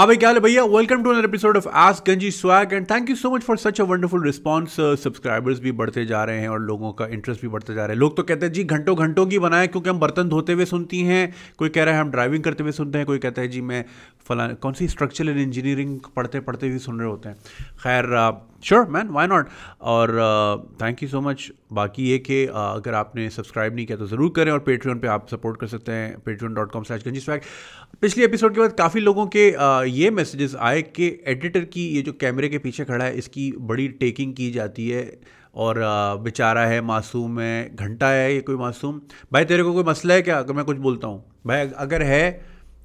हाँ भाई क्या है भैया welcome to another episode of ask Ganji swag and thank you so much for such a wonderful response subscribers भी बढ़ते जा रहे हैं और लोगों का इंटरेस्ट भी बढ़ते जा रहे हैं लोग तो कहते हैं जी घंटों घंटों की बनाए क्योंकि हम बर्तन धोते हुए सुनती हैं कोई कह रहा है हम ड्राइविंग करते हुए सुनते हैं कोई कहता है जी मैं फला कौन सी स्ट्रक्चरल इंजीनियरिंग पढ़ते पढ़ते भी सुन रहे होते हैं खैर श्योर मैन वाई नॉट और थैंक यू सो मच बाकी ये कि uh, अगर आपने सब्सक्राइब नहीं किया तो ज़रूर करें और पेट्रियन पे आप सपोर्ट कर सकते हैं Patreon dot com slash Ganji swag पिछले एपिसोड के बाद काफ़ी लोगों के uh, ये मैसेजेस आए कि एडिटर की ये जो कैमरे के पीछे खड़ा है इसकी बड़ी टेकिंग की जाती है और uh, बेचारा है मासूम है घंटा है ये कोई मासूम भाई तेरे को कोई मसला है क्या अगर मैं कुछ बोलता हूँ भाई अगर है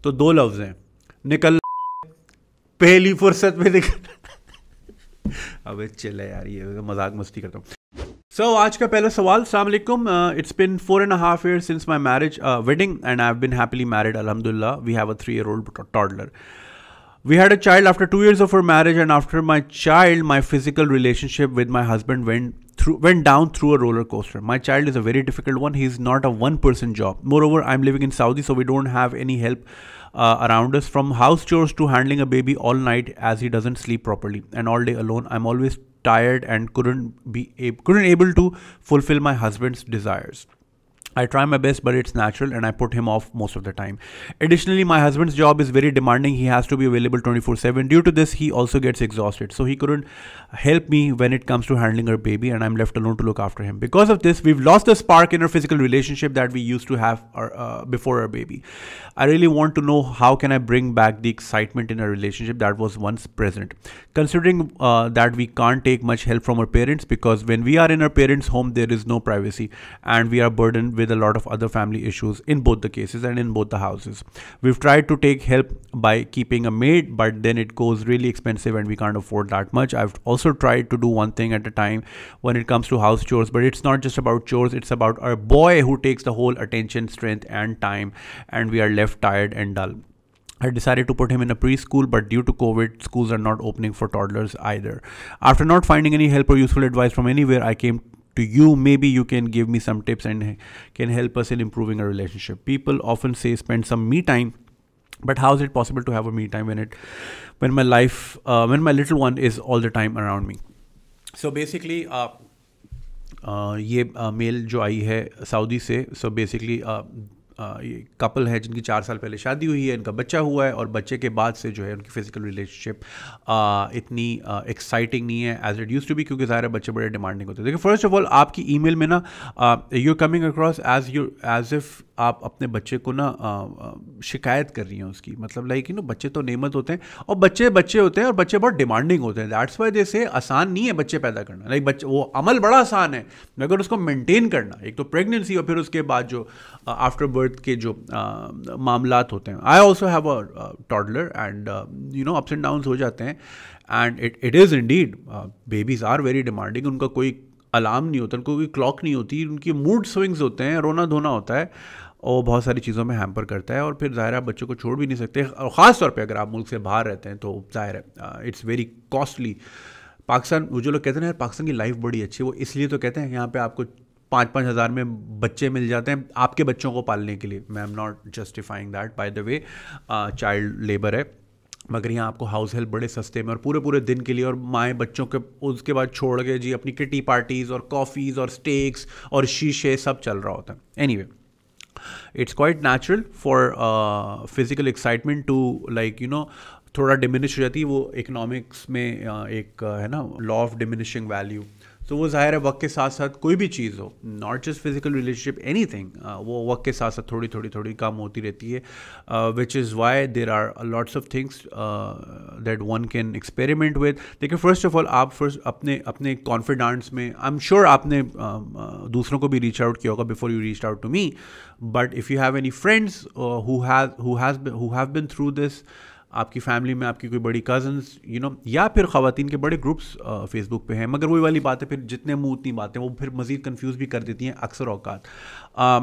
तो दो लफ्ज़ हैं निकल पहली फुर्सत में निकल so, आज का पहला सवाल सलामकुम it's been four and half year since my marriage wedding and I have been happily married अलहमदिल्ला we have a three year old toddler We had a child after two years of our marriage, and after my child, my physical relationship with my husband went went down through a roller coaster. My child is a very difficult one. He's not a one person job. Moreover, I'm living in Saudi, so we don't have any help uh, around us from house chores to handling a baby all night as he doesn't sleep properly and all day alone i'm always tired and couldn't be ab- couldn't able to fulfill my husband's desires I try my best, but it's natural, and I put him off most of the time. Additionally, my husband's job is very demanding. He has to be available 24 7. Due to this, he also gets exhausted. So he couldn't help me when it comes to handling her baby and i'm left alone to look after him because of this we've lost the spark in our physical relationship that we used to have our, uh, before our baby i really want to know how can i bring back the excitement in our relationship that was once present considering uh, that we can't take much help from our parents because when we are in our parents home there is no privacy and we are burdened with a lot of other family issues in both the cases and in both the houses we've tried to take help by keeping a maid but then it goes really expensive and we can't afford that much i've also also try to do one thing at a time when it comes to house chores but it's not just about chores it's about our boy who takes the whole attention strength and time and we are left tired and dull I decided to put him in a preschool, but due to COVID, schools are not opening for toddlers either. After not finding any help or useful advice from anywhere, I came to you maybe you can give me some tips and can help us in improving our relationship people often say spend some me time but how is it possible to have a me time when it when my life uh, when my little one is all the time around me so basically uh, uh, ये mail uh, जो आई है Saudi से so basically ये couple है जिनकी चार साल पहले शादी हुई है इनका बच्चा हुआ है और बच्चे के बाद से जो है उनकी फ़िज़िकल रिलेशनशिप इतनी एक्साइटिंग नहीं है एज इट यूज़ टू भी क्योंकि सारे बच्चे बड़े डिमांडिंग होते हैं देखिए फर्स्ट ऑफ ऑल आपकी ईमेल में ना you are coming across as you as if आप अपने बच्चे को ना शिकायत कर रही हैं उसकी मतलब लाइक यू नो बच्चे तो नेमत होते हैं और बच्चे बच्चे होते हैं और बच्चे बहुत डिमांडिंग होते हैं दैट्स वाई जैसे आसान नहीं है बच्चे पैदा करना लाइक बच्चे वो अमल बड़ा आसान है मगर उसको मेंटेन करना एक तो प्रेगनेंसी और फिर उसके बाद जो आफ्टर बर्थ के जो मामला होते हैं I also have a toddler and you know ups and down हो जाते हैं and it it is indeed babies are very demanding उनका कोई अलार्म नहीं होता उनको कोई क्लॉक नहीं होती उनकी मूड स्विंग्स होते हैं रोना धोना होता है और बहुत सारी चीज़ों में हैम्पर करता है और फिर ज़ाहिर आप बच्चों को छोड़ भी नहीं सकते और ख़ास तौर पर अगर आप मुल्क से बाहर रहते हैं तो ज़ाहिर है इट्स वेरी कॉस्टली पाकिस्तान वो जो लोग कहते हैं ना यार पाकिस्तान की लाइफ बड़ी अच्छी है वो इसलिए तो कहते हैं यहाँ पे आपको पाँच पाँच हज़ार में बच्चे मिल जाते हैं आपके बच्चों को पालने के लिए मैं am not justifying that by the way child labour है मगर यहाँ आपको हाउस हेल्प बड़े सस्ते में और पूरे पूरे दिन के लिए और माएँ बच्चों के उसके बाद छोड़ के जी अपनी किटी पार्टीज़ और कॉफ़ीज़ और स्टेक्स और शीशे सब चल रहा होता है any anyway, it's quite natural for physical excitement to like you know थोड़ा डिमिनिश हो जाती है वो इकोनॉमिक्स में uh, एक uh, है ना लॉ ऑफ डिमिनिशिंग वैल्यू तो वो ज़ाहिर है वक्त के साथ साथ कोई भी चीज़ हो not just physical relationship anything वो वक्त के साथ साथ थोड़ी थोड़ी थोड़ी कम होती रहती है which is why there are lots of things that one can experiment with देखिए फर्स्ट ऑफ ऑल आप फर्स्ट अपने अपने कॉन्फिडेंस में आई एम श्योर आपने um, uh, दूसरों को भी रीच आउट किया होगा before you reach out to me but if you have any friends who have been through this आपकी फैमिली में आपकी कोई बड़ी कजन्स यू नो या फिर खातन के बड़े ग्रुप्स फेसबुक पे हैं मगर वही वाली बात है फिर जितने मुँह उतनी बातें वो फिर मज़ीद कन्फ्यूज़ भी कर देती हैं अक्सर अवकात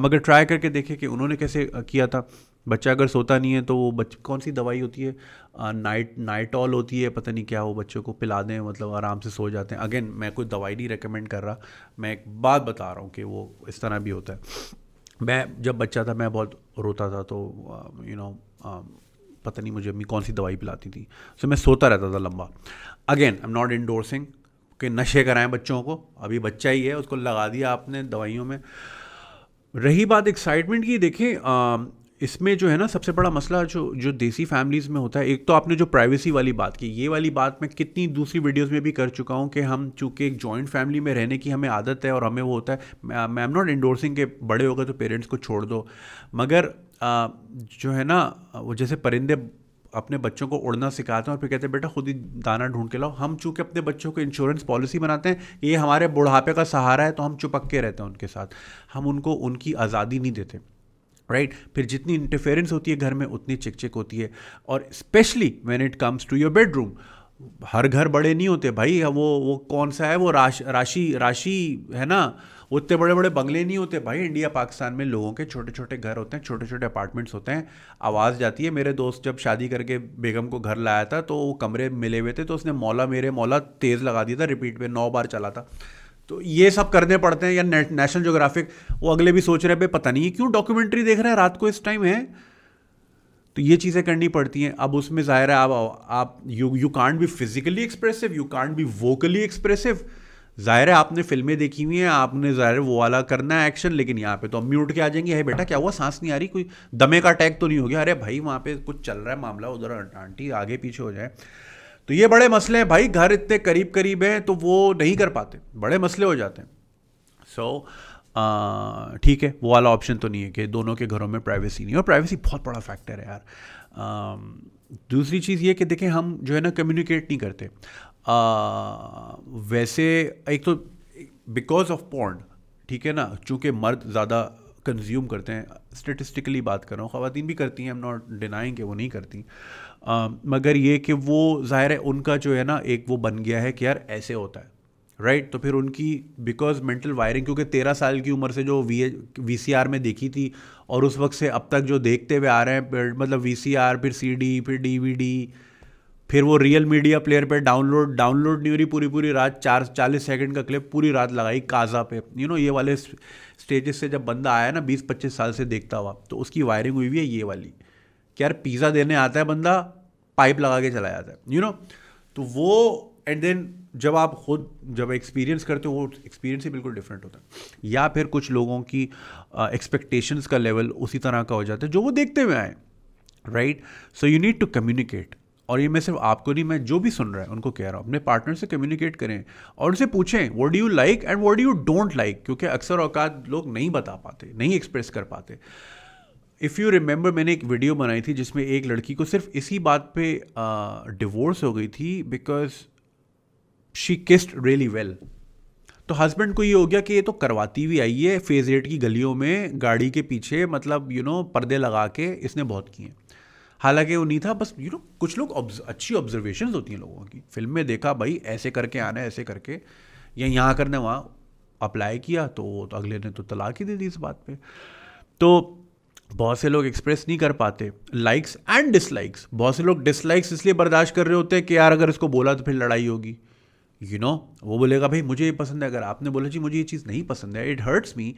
मगर ट्राई करके देखें कि उन्होंने कैसे किया था बच्चा अगर सोता नहीं है तो वो बच कौन सी दवाई होती है आ, नाइट नाइट ऑल होती है पता नहीं क्या वो बच्चों को पिला दें मतलब आराम से सो जाते हैं अगेन मैं कोई दवाई नहीं रिकमेंड कर रहा मैं एक बात बता रहा हूँ कि वो इस तरह भी होता है मैं जब बच्चा था मैं बहुत रोता था तो यू नो पता नहीं मुझे अम्मी कौन सी दवाई पिलाती थी सो so, मैं सोता रहता था लंबा again I am not endorsing कि नशे कराएं बच्चों को अभी बच्चा ही है उसको लगा दिया आपने दवाइयों में रही बात एक्साइटमेंट की देखें इसमें जो है ना सबसे बड़ा मसला जो जो देसी फैमिलीज़ में होता है एक तो आपने जो प्राइवेसी वाली बात की ये वाली बात मैं कितनी दूसरी वीडियोस में भी कर चुका हूँ कि हम चूंकि एक जॉइंट फैमिली में रहने की हमें आदत है और हमें वो होता है मैं एम नॉट इंडोर्सिंग के बड़े हो गए तो पेरेंट्स को छोड़ दो मगर जो है ना वो जैसे परिंदे अपने बच्चों को उड़ना सिखाते हैं और फिर कहते हैं बेटा खुद ही दाना ढूंढ के लाओ हम चूँकि अपने बच्चों को इंश्योरेंस पॉलिसी बनाते हैं ये हमारे बुढ़ापे का सहारा है तो हम चुपक के रहते हैं उनके साथ हम उनको उनकी आज़ादी नहीं देते राइट right? फिर जितनी इंटरफेरेंस होती है घर में उतनी चिकचिक होती है और specially when it comes to your bedroom हर घर बड़े नहीं होते भाई वो वो कौन सा है वो राश, राशि राशि है ना उतने बड़े बड़े बंगले नहीं होते भाई इंडिया पाकिस्तान में लोगों के छोटे छोटे घर होते हैं छोटे छोटे अपार्टमेंट्स होते हैं आवाज़ जाती है मेरे दोस्त जब शादी करके बेगम को घर लाया था तो वो कमरे मिले हुए थे तो उसने मौला मेरे मौला तेज़ लगा दिया था रिपीट पे नौ बार चला था तो ये सब करने पड़ते हैं या ने, नेशनल जोग्राफिक वो अगले भी सोच रहे भाई पता नहीं है क्यों डॉक्यूमेंट्री देख रहे हैं रात को इस टाइम है तो ये चीज़ें करनी पड़ती हैं अब उसमें ज़ाहिर है आप आप you you can't be physically expressive you can't be vocally expressive ज़ाहिर है आपने फिल्में देखी हुई हैं आपने ज़ाहिर वो वाला करना है एक्शन लेकिन यहाँ पे तो हम म्यूट के आ जाएंगे अरे बेटा क्या हुआ सांस नहीं आ रही कोई दमे का अटैक तो नहीं हो गया अरे भाई वहाँ पे कुछ चल रहा है मामला उधर आंटी आगे पीछे हो जाए तो ये बड़े मसले हैं भाई घर इतने करीब करीब हैं तो वो नहीं कर पाते बड़े मसले हो जाते हैं सो so, ठीक है वो वाला ऑप्शन तो नहीं है कि दोनों के घरों में प्राइवेसी नहीं और प्राइवेसी बहुत बड़ा फैक्टर है यार आ, दूसरी चीज़ ये कि देखें हम जो है ना कम्युनिकेट नहीं करते वैसे एक तो बिकॉज ऑफ पॉन्ड ठीक है ना चूँकि मर्द ज़्यादा कंज्यूम करते हैं स्टेटिस्टिकली बात कर रहा हूँ ख़वातीन भी करती हैं एम नॉट डिनाइंग कि वो नहीं करती आ, मगर ये कि वो ज़ाहिर है उनका जो है ना एक वो बन गया है कि यार ऐसे होता है राइट तो फिर उनकी बिकॉज मेंटल वायरिंग क्योंकि तेरह साल की उम्र से जो वी वी सी आर में देखी थी और उस वक्त से अब तक जो देखते हुए आ रहे हैं मतलब वी सी आर फिर सी डी फिर डी वी डी फिर वो रियल मीडिया प्लेयर पे डाउनलोड डाउनलोड नहीं हो रही पूरी पूरी रात चार चालीस सेकंड का क्लिप पूरी रात लगाई काजा पे यू you नो know, ये वाले स्टेजेस से जब बंदा आया ना बीस पच्चीस साल से देखता हुआ तो उसकी वायरिंग हुई हुई है ये वाली कि यार पिज़्ज़ा देने आता है बंदा पाइप लगा के चला जाता है यू you नो know? तो वो एंड देन जब आप खुद जब एक्सपीरियंस करते हो वो एक्सपीरियंस ही बिल्कुल डिफरेंट होता है या फिर कुछ लोगों की एक्सपेक्टेशंस uh, का लेवल उसी तरह का हो जाता है जो वो देखते हुए आए right so you need to communicate और ये मैं सिर्फ आपको नहीं मैं जो भी सुन रहा है उनको कह रहा हूँ अपने पार्टनर से कम्युनिकेट करें और उनसे पूछें what you like and what you don't like क्योंकि अक्सर औकात लोग नहीं बता पाते नहीं एक्सप्रेस कर पाते इफ़ यू रिमेंबर मैंने एक वीडियो बनाई थी जिसमें एक लड़की को सिर्फ इसी बात पर डिवोर्स uh, हो गई थी because she kissed really well तो हस्बैंड को ये हो गया कि ये तो करवाती हुई आई है फेज रेट की गलियों में गाड़ी के पीछे मतलब यू you नो know, पर्दे लगा के इसने बहुत किए हालांकि वो नहीं था बस यू you नो know, कुछ लोग अच्छी ऑब्जर्वेशन होती हैं लोगों की फिल्म में देखा भाई ऐसे करके आना ऐसे करके या यहाँ करने वहाँ अप्लाई किया तो, तो अगले ने तो तलाक ही दे दी इस बात पे तो बहुत से लोग एक्सप्रेस नहीं कर पाते लाइक्स एंड डिसलाइक्स बहुत से लोग डिसलाइक्स इसलिए बर्दाश्त कर रहे होते हैं कि यार अगर इसको बोला तो फिर लड़ाई होगी यू you नो know, वो बोलेगा भाई मुझे ये पसंद है अगर आपने बोला जी मुझे ये चीज़ नहीं पसंद है इट हर्ट्स मी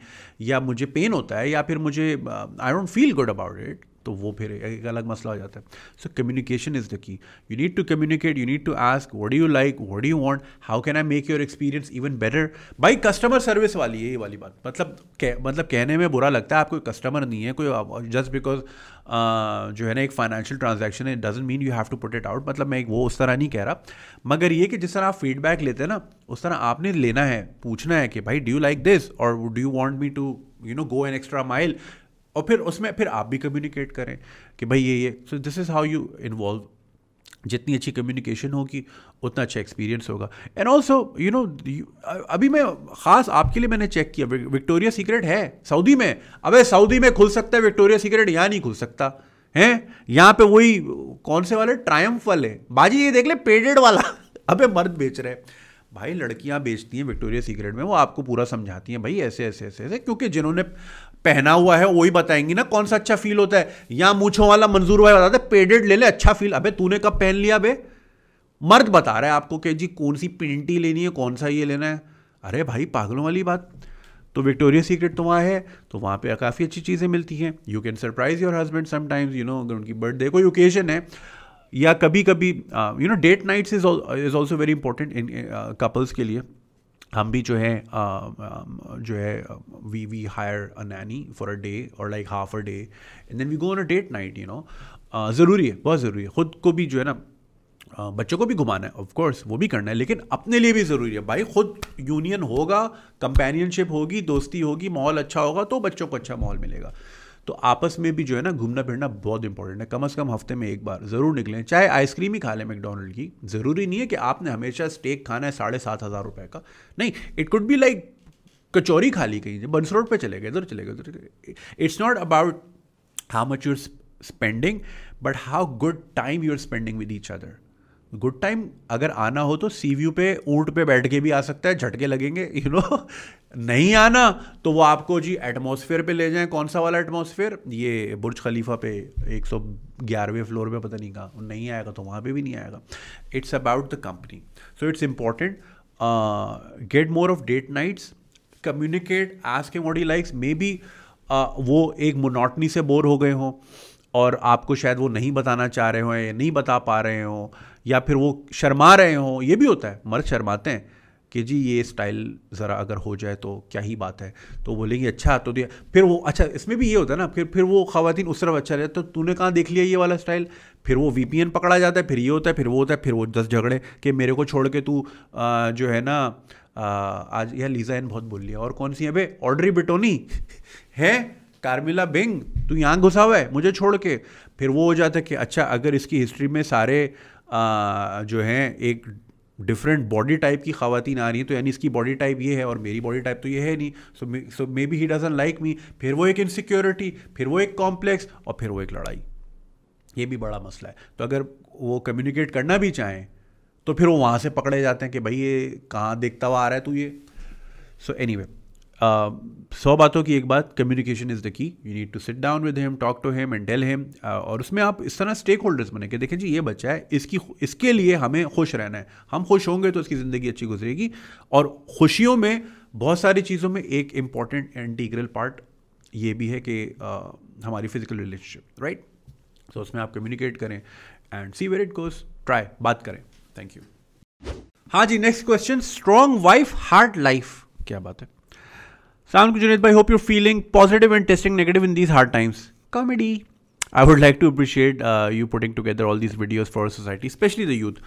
या मुझे पेन होता है या फिर मुझे I don't feel good about it तो वो फिर एक अलग मसला हो जाता है so communication is the key you need to communicate you need to ask what you like what you want how can I make your experience even better by customer service वाली है ये वाली बात मतलब कह, मतलब कहने में बुरा लगता है आप कोई कस्टमर नहीं है कोई जस्ट बिकॉज जो है ना एक फाइनेंशियल ट्रांजेक्शन है doesn't mean you have to put it out मतलब मैं वो उस तरह नहीं कह रहा मगर ये कि जिस तरह आप फीडबैक लेते हैं ना उस तरह आपने लेना है पूछना है कि भाई डू यू लाइक दिस और do you want me to you know go an extra mile और फिर उसमें फिर आप भी कम्युनिकेट करें कि भाई ये ये so this is how you involve जितनी अच्छी कम्युनिकेशन होगी उतना अच्छा एक्सपीरियंस होगा एंड ऑल्सो यू नो अभी मैं ख़ास आपके लिए मैंने चेक किया विक्टोरिया सीक्रेट है सऊदी में अबे सऊदी में खुल सकता है विक्टोरिया सीक्रेट यहाँ नहीं खुल सकता हैं यहाँ पे वही कौन से वाले ट्रायम्फ वाले बाजी ये देख ले पेडेड वाला अबे मर्द बेच रहे हैं भाई लड़कियाँ बेचती हैं विक्टोरिया सीक्रेट में वो आपको पूरा समझाती हैं भाई ऐसे ऐसे ऐसे ऐसे क्योंकि जिन्होंने पहना हुआ है वही बताएंगी ना कौन सा अच्छा फील होता है या मूछों वाला मंजूर भाई बताते पेडेड ले ले अच्छा फील अबे तूने कब पहन लिया अबे मर्द बता रहा है आपको कि जी कौन सी पिंटी लेनी है कौन सा ये लेना है अरे भाई पागलों वाली बात तो विक्टोरिया सीक्रेट तो वहाँ है तो वहाँ पर काफ़ी अच्छी चीज़ें मिलती हैं you can surprise your husband sometimes you know अगर उनकी बर्थडे कोई ओकेजन है या कभी कभी you know date nights is also very important in couples के लिए हम भी जो है जो है we we hire a nanny for a day और like half a day and then we go on a date night you know ज़रूरी है बहुत ज़रूरी है ख़ुद को भी जो है ना बच्चों को भी घुमाना है ऑफकोर्स वो भी करना है लेकिन अपने लिए भी ज़रूरी है भाई खुद यूनियन होगा कंपेनियनशिप होगी दोस्ती होगी माहौल अच्छा होगा तो बच्चों को अच्छा माहौल मिलेगा तो आपस में भी जो है ना घूमना फिरना बहुत इंपॉर्टेंट है कम से कम हफ्ते में एक बार ज़रूर निकलें चाहे आइसक्रीम ही खा लें मैकडोनल्ड की ज़रूरी नहीं है कि आपने हमेशा स्टेक खाना है साढ़े सात हज़ार रुपये का नहीं इट कुड बी लाइक कचौरी खा ली कहीं बंस रोड पर चले गए इधर चले गए उधर it's not about how much you're spending but how good time you are spending with each other good time अगर आना हो तो सी व्यू पे ऊँट पे बैठ के भी आ सकता है झटके लगेंगे यू नो नहीं आना तो वो आपको जी एटमोसफेयर पे ले जाएं कौन सा वाला एटमोसफेयर ये बुर्ज खलीफा पे एक सौ ग्यारहवें फ्लोर पे पता नहीं कहा नहीं आएगा तो वहाँ पे भी नहीं आएगा it's about the company so it's important get more of date nights communicate आज के मॉडी लाइक्स मे बी वो एक मोनोटनी से बोर हो गए हों और आपको शायद वो नहीं बताना चाह रहे हों नहीं बता पा रहे हों या फिर वो शर्मा रहे हों ये भी होता है मर्द शर्माते हैं कि जी ये स्टाइल ज़रा अगर हो जाए तो क्या ही बात है तो बोलेंगे अच्छा तो दिया फिर वो अच्छा इसमें भी ये होता है ना फिर फिर वो खातन उस तरफ अच्छा रहता तो तूने कहाँ देख लिया ये वाला स्टाइल फिर वो वी पकड़ा जाता है फिर ये होता है फिर वो होता है फिर वो दस झगड़े कि मेरे को छोड़ के तू जो है ना आ, आज यह लीजा एन बहुत बोल लिया और कौन सी है भाई ऑर्डरी बिटोनी है कार्मिला बिंग तू यहाँ घुसा हुआ है मुझे छोड़ के फिर वो हो जाता है कि अच्छा अगर इसकी हिस्ट्री में सारे जो हैं एक डिफरेंट बॉडी टाइप की खातन आ रही हैं तो यानी इसकी बॉडी टाइप ये है और मेरी बॉडी टाइप तो ये है नहीं so so maybe he doesn't like me फिर वो एक इनसिक्योरिटी फिर वो एक कॉम्प्लेक्स और फिर वो एक लड़ाई ये भी बड़ा मसला है तो अगर वो कम्युनिकेट करना भी चाहें तो फिर वो वहाँ से पकड़े जाते हैं कि भाई ये कहाँ देखता हुआ आ रहा है तू ये सो एनी anyway, सौ बातों की एक बात communication is the key you need to sit down with him talk to him and tell him और उसमें आप इस तरह स्टेक होल्डर्स बने के देखें जी ये बच्चा है इसकी इसके लिए हमें खुश रहना है हम खुश होंगे तो इसकी ज़िंदगी अच्छी गुजरेगी और खुशियों में बहुत सारी चीज़ों में एक इम्पॉर्टेंट एंड इंटीग्रल पार्ट ये भी है कि आ, हमारी फिजिकल रिलेशनशिप राइट सो उसमें आप कम्युनिकेट करें and see where it goes try बात करें थैंक यू हाँ जी next question strong wife hard life क्या बात है Salam Junaid bhai, hope you're feeling positive and testing negative in these hard times. Comedy. I would like to appreciate uh, you putting together all these videos for society, especially the youth.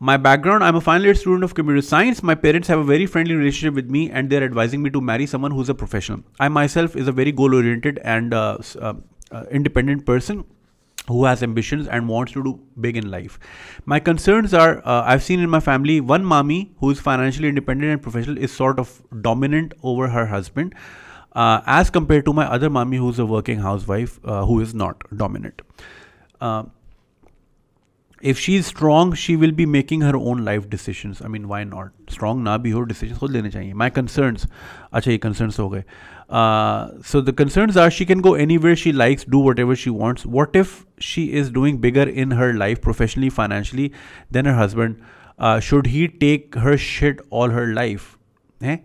My background I'm a final year student of computer science. My parents have a very friendly relationship with me and they're advising me to marry someone who's a professional. I myself is a very goal oriented and uh, uh, uh, independent person who has ambitions and wants to do big in life. My concerns are uh, I've seen in my family one mommy who is financially independent and professional is sort of dominant over her husband uh, as compared to my other mommy who's a working housewife uh, who is not dominant. Uh, if she is strong, she will be making her own life decisions. I mean, why not? Strong na bhi ho, decisions khud lene chahiye. My concerns, अच्छा ये concerns हो uh, so the concerns are she can go anywhere she likes, do whatever she wants. What if she is doing bigger in her life, professionally, financially, than her husband? Uh, should he take her shit all her life? Eh?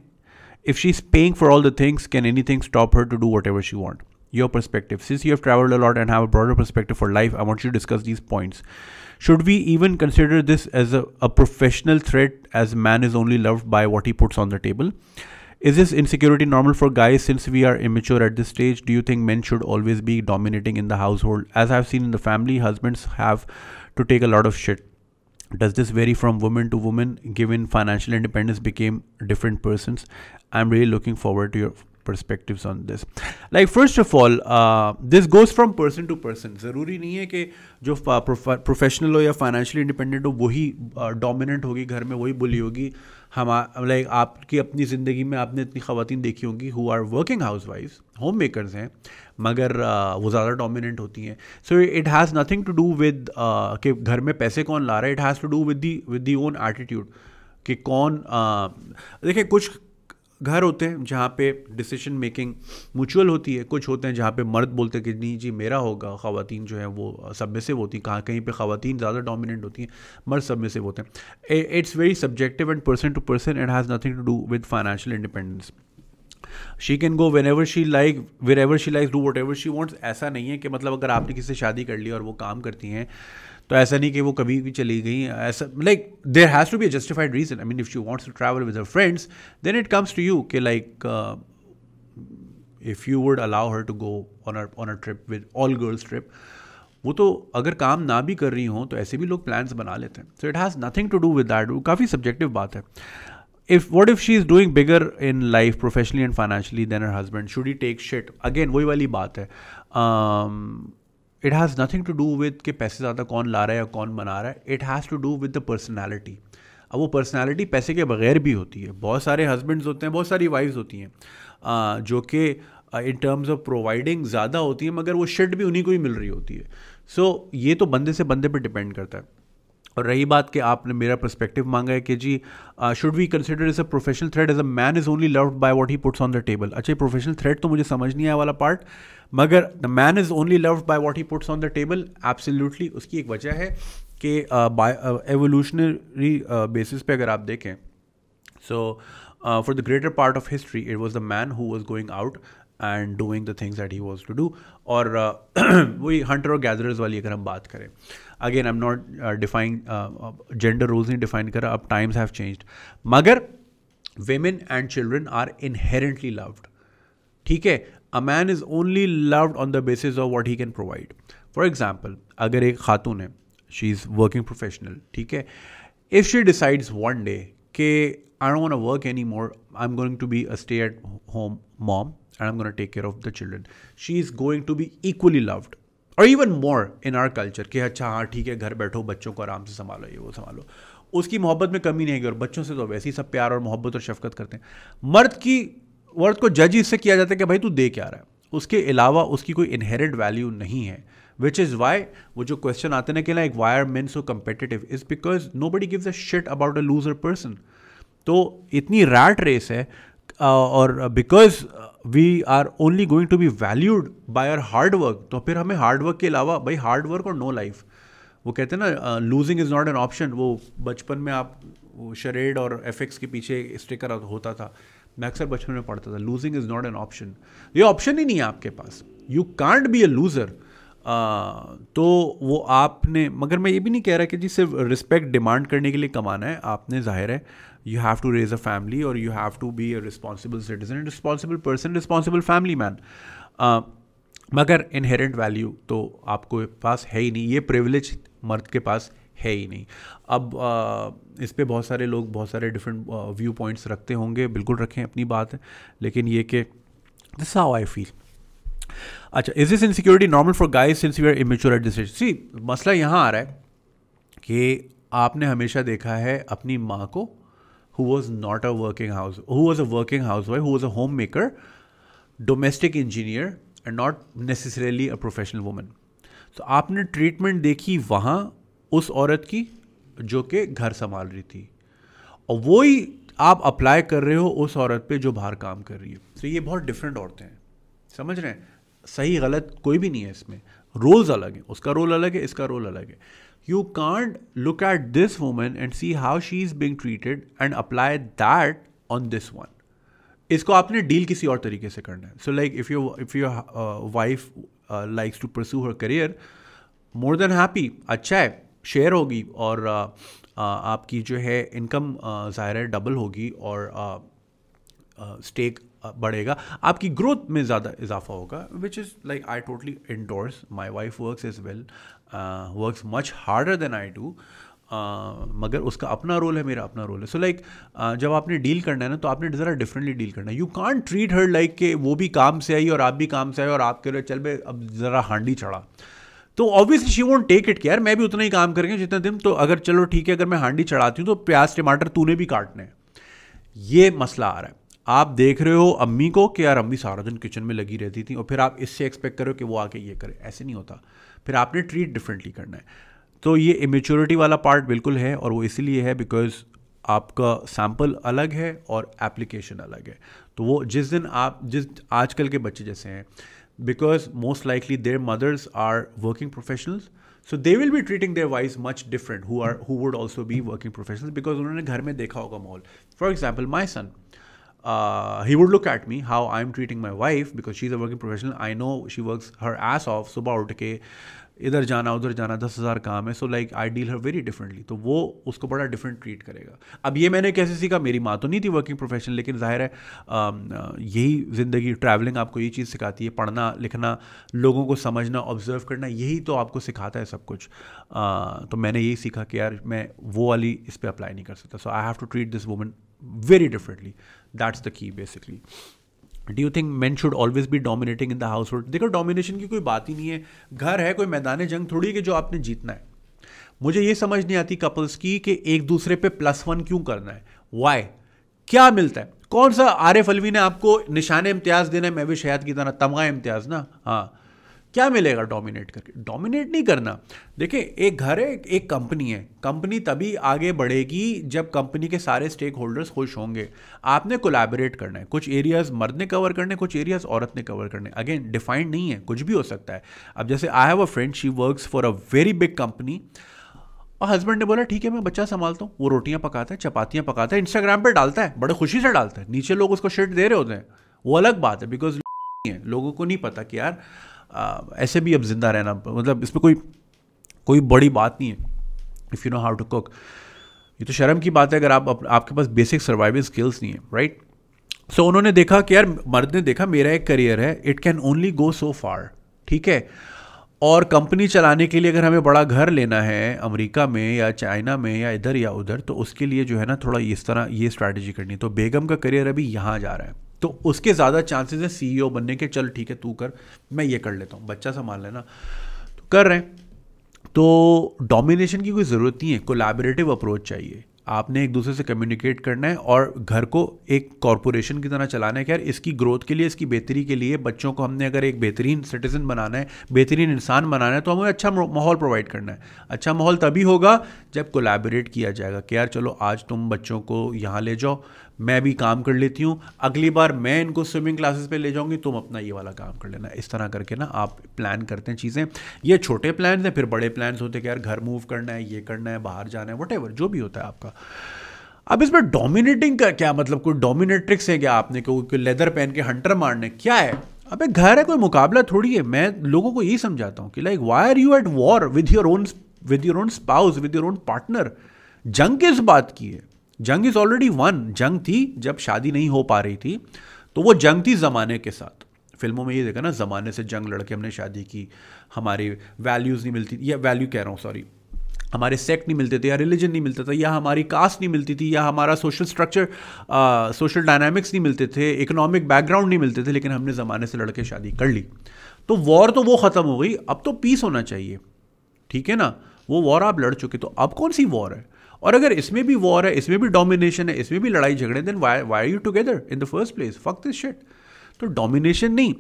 If she's paying for all the things, can anything stop her to do whatever she wants? Your perspective. Since you have traveled a lot and have a broader perspective for life, I want you to discuss these points. Should we even consider this as a, a professional threat as man is only loved by what he puts on the table? Is this insecurity normal for guys since we are immature at this stage? Do you think men should always be dominating in the household? As I've seen in the family, husbands have to take a lot of shit. Does this vary from woman to woman given financial independence became different persons? I'm really looking forward to your perspectives on this. Like first of all, uh, this goes from person to person. ज़रूरी नहीं है कि जो professional या financially independent हो वही uh, dominant होगी घर में वही बुली होगी हम लाइक आपकी अपनी ज़िंदगी में आपने इतनी खातन देखी होंगी who are working housewife homemakers हैं मगर आ, वो ज़्यादा डोमिनेंट होती हैं so it has nothing to do with कि घर में पैसे कौन ला रहा है it has to do with the with the own attitude कि कौन देखिए कुछ घर होते हैं जहाँ पे डिसीजन मेकिंग म्यूचुअल होती है कुछ होते हैं जहाँ पे मर्द बोलते हैं कि नहीं जी मेरा होगा खातन जो है वो सबमिसिव होती हैं कहाँ कहीं पे खातन ज़्यादा डोमिनेंट होती हैं मर्द सबमिसिव होते हैं it's very subjective and person to person and has nothing to do with financial independence she can go whenever she like wherever she like do whatever she wants ऐसा नहीं है कि मतलब अगर आपने किसी से शादी कर ली और वो काम करती हैं तो ऐसा नहीं कि वो कभी भी चली गई ऐसा like there has to be a justified reason I mean if you wants to travel with a friends then it comes to you कि like if you would allow her to go on on a trip with all girls trip वो तो अगर काम ना भी कर रही हों तो ऐसे भी लोग प्लान्स बना लेते हैं so it has nothing to do with that काफ़ी सब्जेक्टिव बात है if what if she is doing bigger in life professionally and financially then her husband should he take shit again वही वाली बात है um, it has nothing to do with के पैसे ज़्यादा कौन ला रहा है या कौन बना रहा है it has to do with the personality अब वो पर्सनैलिटी पैसे के बगैर भी होती है बहुत सारे हस्बैंड्स होते हैं बहुत सारी वाइफ्स होती हैं जो कि इन टर्म्स ऑफ प्रोवाइडिंग ज़्यादा होती है मगर वो शर्ट भी उन्हीं को ही मिल रही होती है सो so, ये तो बंदे से बंदे पर डिपेंड करता है और रही बात कि आपने मेरा पर्सपेक्टिव मांगा है कि जी should we consider is a professional threat as a man is only loved by what he puts on the table अच्छा प्रोफेशनल थ्रेड तो मुझे समझ नहीं आया वाला पार्ट मगर the man is only loved by what he puts on the table absolutely उसकी एक वजह है कि evolutionary uh, basis uh, uh, पे अगर आप देखें so for the greater part of history it was the man who was going out and doing the things that he was to do और uh, वही हंटर और gatherers वाली अगर हम बात करें again I am not define gender roles नहीं define करा अब टाइम्स हैव चेंज्ड मगर women and children are inherently loved ठीक है a man is only loved on the basis of what he can provide for example अगर एक खातून है शी इज़ वर्किंग प्रोफेशनल ठीक है if she decides one day के I don't want work any more I am going to be a stay at home mom and I am going take care of the children she is going to be equally loved और even more in our culture कि अच्छा हाँ ठीक है घर बैठो बच्चों को आराम से संभालो ये वो संभालो उसकी मोहब्बत में कमी नहीं है और बच्चों से तो वैसे ही सब प्यार और मोहब्बत और शफकत करते हैं मर्द की मर्द को जज इससे किया जाता है कि भाई तू दे क्या रहा है उसके अलावा उसकी कोई इनहेरिट वैल्यू नहीं है विच इज़ वाई वो जो क्वेश्चन आते ना कि लाइक एक why are men so competitive is because nobody gives a shit about a loser person तो इतनी रैट रेस है Uh, और because we are only going to be valued by our hard work तो फिर हमें hard work के अलावा भाई हार्ड वर्क और नो लाइफ वो कहते हैं ना losing is not an option वो बचपन में आप शरेड और एफेक्ट्स के पीछे स्टिकर होता था मैं अक्सर बचपन में पढ़ता था losing is not an option ये ऑप्शन ही नहीं है आपके पास you can't be a loser तो वो आपने मगर मैं ये भी नहीं कह रहा कि जी सिर्फ रिस्पेक्ट डिमांड करने के लिए कमाना है आपने जाहिर है you have to raise a family और you have to be a responsible citizen responsible person responsible family man मगर इनहेरेंट वैल्यू तो आपको पास है ही नहीं ये प्रिविलेज मर्द के पास है ही नहीं अब uh, इस पर बहुत सारे लोग बहुत सारे डिफरेंट व्यू पॉइंट्स रखते होंगे बिल्कुल रखें अपनी बात लेकिन ये कि दिस हाउ आई फील अच्छा is this insecurity normal for guys since you are immature at this मसला यहाँ आ रहा है कि आपने हमेशा देखा है अपनी माँ को who was not a working house who was a working housewife who was a homemaker domestic engineer and not necessarily a professional woman तो आपने ट्रीटमेंट देखी वहाँ उस औरत की जो कि घर संभाल रही थी और वो ही आप अप्लाई कर रहे हो उस औरत पे जो बाहर काम कर रही है तो ये बहुत डिफरेंट औरतें हैं समझ रहे हैं सही गलत कोई भी नहीं है इसमें रोल्स अलग हैं उसका रोल अलग है इसका रोल अलग है you can't look at this woman and see how she is being treated and apply that on this one. इसको आपने डील किसी और तरीके से करना है so like if you if your wife likes to pursue her career more then happy अच्छा है शेयर होगी और uh, uh, आपकी जो है इनकम ज़ाहिर है डबल होगी और स्टेक uh, बढ़ेगा आपकी ग्रोथ में ज़्यादा इजाफा होगा which is like I totally endorse my wife work is well work much harder than I do मगर उसका अपना रोल है मेरा अपना रोल है so so like like, uh, जब आपने डील करना है ना तो आपने ज़रा डिफरेंटली डील करना है you can't treat her like के वो भी काम से आई और आप भी काम से आए और आपके लिए चल भाई अब ज़रा हांडी चढ़ा तो obviously she won't take it care मैं भी उतना ही काम करेंगे जितना दिन तो अगर चलो ठीक है अगर मैं हांडी चढ़ाती हूँ तो प्याज टमाटर तूने भी काटने ये मसला आ रहा है आप देख रहे हो अम्मी को कि यार अम्मी सारा दिन किचन में लगी रहती थी और फिर आप इससे एक्सपेक्ट करो कि वो आके ये करे ऐसे नहीं होता फिर आपने ट्रीट डिफरेंटली करना है तो ये इमेच्योरिटी वाला पार्ट बिल्कुल है और वो इसीलिए है बिकॉज आपका सैम्पल अलग है और एप्लीकेशन अलग है तो वो जिस दिन आप जिस आजकल के बच्चे जैसे हैं because most likely their mothers are working professionals so they will be treating their wives much different who are who would also be working professionals because उन्होंने घर में देखा होगा माहौल for example my son uh, he would look at me how treating treating my wife because is a working professional. I know she works her ass off. सुबह उठ के इधर जाना उधर जाना दस हज़ार काम है so like I deal her very differently तो वो उसको बड़ा डिफरेंट ट्रीट करेगा अब ये मैंने कैसे सीखा मेरी माँ तो नहीं थी वर्किंग प्रोफेशन लेकिन जाहिर है um, यही ज़िंदगी ट्रैवलिंग आपको ये चीज़ सिखाती है पढ़ना लिखना लोगों को समझना ऑब्जर्व करना यही तो आपको सिखाता है सब कुछ आ, तो मैंने यही सीखा कि यार मैं वो वाली इस पर अप्लाई नहीं कर सकता so I have to treat this women very differently that's the key basically do you think man should always be dominating in the household देखो डोमिनेशन की कोई बात ही नहीं है घर है कोई मैदान जंग थोड़ी कि जो आपने जीतना है मुझे ये समझ नहीं आती कपल्स की कि एक दूसरे पे प्लस वन क्यों करना है वाई क्या मिलता है कौन सा आरिफ अलवी ने आपको निशान इम्तियाज देना है मैं भी शहद की तरह तमगा इम्तियाज ना हाँ क्या मिलेगा डोमिनेट करके डोमिनेट नहीं करना देखिए एक घर है एक कंपनी है कंपनी तभी आगे बढ़ेगी जब कंपनी के सारे स्टेक होल्डर्स खुश होंगे आपने कोलैबोरेट करना है कुछ एरियाज मर्द ने कवर करने कुछ एरियाज औरत ने कवर करने अगेन डिफाइंड नहीं है कुछ भी हो सकता है अब जैसे I have a friend she works for a very big company और हस्बैंड ने बोला ठीक है मैं बच्चा संभालता हूँ वो रोटियाँ पकाता है चपातियाँ पकाता है इंस्टाग्राम पर डालता है बड़े खुशी से डालता है नीचे लोग उसको शर्ट दे रहे होते हैं वो अलग बात है बिकॉज लोगों को नहीं पता कि यार ऐसे भी अब ज़िंदा रहना मतलब इसमें कोई कोई बड़ी बात नहीं है if you know how to cook ये तो शर्म की बात है अगर आप, आपके पास बेसिक सर्वाइवल स्किल्स नहीं है राइट सो so, उन्होंने देखा कि यार मर्द ने देखा मेरा एक करियर है it can only go so far ठीक है और कंपनी चलाने के लिए अगर हमें बड़ा घर लेना है अमेरिका में या चाइना में या इधर या उधर तो उसके लिए जो है ना थोड़ा इस तरह ये स्ट्रैटेजी करनी तो बेगम का करियर अभी यहाँ जा रहा है तो उसके ज़्यादा चांसेस है सीईओ e बनने के चल ठीक है तू कर मैं ये कर लेता हूँ बच्चा संभाल लेना तो कर रहे हैं तो डोमिनेशन की कोई ज़रूरत नहीं है कोलैबोरेटिव अप्रोच चाहिए आपने एक दूसरे से कम्युनिकेट करना है और घर को एक कॉरपोरेशन की तरह चलाना है कि यार इसकी ग्रोथ के लिए इसकी बेहतरी के लिए बच्चों को हमने अगर एक बेहतरीन सिटीजन बनाना है बेहतरीन इंसान बनाना है तो हमें अच्छा माहौल प्रोवाइड करना है अच्छा माहौल तभी होगा जब कोलैबोरेट किया जाएगा कि यार चलो आज तुम बच्चों को यहाँ ले जाओ मैं भी काम कर लेती हूँ अगली बार मैं इनको स्विमिंग क्लासेस पे ले जाऊँगी तुम अपना ये वाला काम कर लेना इस तरह करके ना आप प्लान करते हैं चीज़ें ये छोटे प्लान हैं फिर बड़े प्लान्स होते हैं कि यार घर मूव करना है ये करना है बाहर जाना है वट जो भी होता है आपका अब इसमें डोमिनेटिंग का क्या मतलब कोई डोमिनेट्रिक्स है क्या आपने कोई लेदर पहन के हंटर मारने क्या है अब एक घर है कोई मुकाबला थोड़ी है मैं लोगों को यही समझाता हूँ कि like why are you at war with your own with your own spouse with your own partner जंग किस बात की है जंग इज़ ऑलरेडी वन जंग थी जब शादी नहीं हो पा रही थी तो वो जंग थी ज़माने के साथ फिल्मों में ये देखा ना ज़माने से जंग लड़के हमने शादी की हमारी वैल्यूज़ नहीं मिलती या वैल्यू कह रहा हूँ सॉरी हमारे सेक्ट नहीं मिलते थे या रिलीजन नहीं मिलता था या हमारी कास्ट नहीं मिलती थी या हमारा सोशल स्ट्रक्चर सोशल डायनामिक्स नहीं मिलते थे इकोनॉमिक बैकग्राउंड नहीं मिलते थे लेकिन हमने ज़माने से लड़के शादी कर ली तो वॉर तो वो ख़त्म हो गई अब तो पीस होना चाहिए ठीक है ना वो वॉर आप लड़ चुके तो अब कौन सी वॉर है और अगर इसमें भी वॉर है इसमें भी डोमिनेशन है इसमें भी लड़ाई झगड़े then why why you together in the first place fuck this shit तो डोमिनेशन नहीं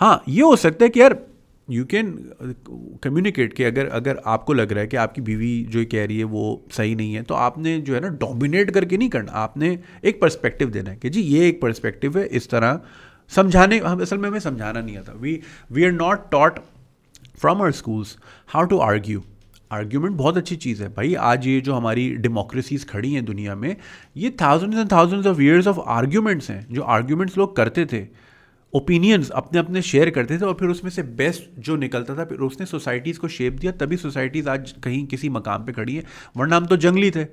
हाँ ये हो सकता है कि यार यू कैन कम्युनिकेट कि अगर अगर आपको लग रहा है कि आपकी बीवी जो कह रही है वो सही नहीं है तो आपने जो है ना डोमिनेट करके नहीं करना आपने एक पर्सपेक्टिव देना है कि जी ये एक पर्सपेक्टिव है इस तरह समझाने हम असल में हमें समझाना नहीं आता we we are not taught from our schools how to argue argument बहुत अच्छी चीज़ है भाई आज ये जो हमारी डेमोक्रेसीज खड़ी हैं दुनिया में ये thousand and thousands of years of arguments हैं जो आर्ग्यूमेंट्स लोग करते थे ओपिनियंस अपने अपने शेयर करते थे और फिर उसमें से बेस्ट जो निकलता था फिर उसने सोसाइटीज़ को शेप दिया तभी सोसाइटीज़ आज कहीं किसी मकाम पर खड़ी है वरना हम तो जंगली थे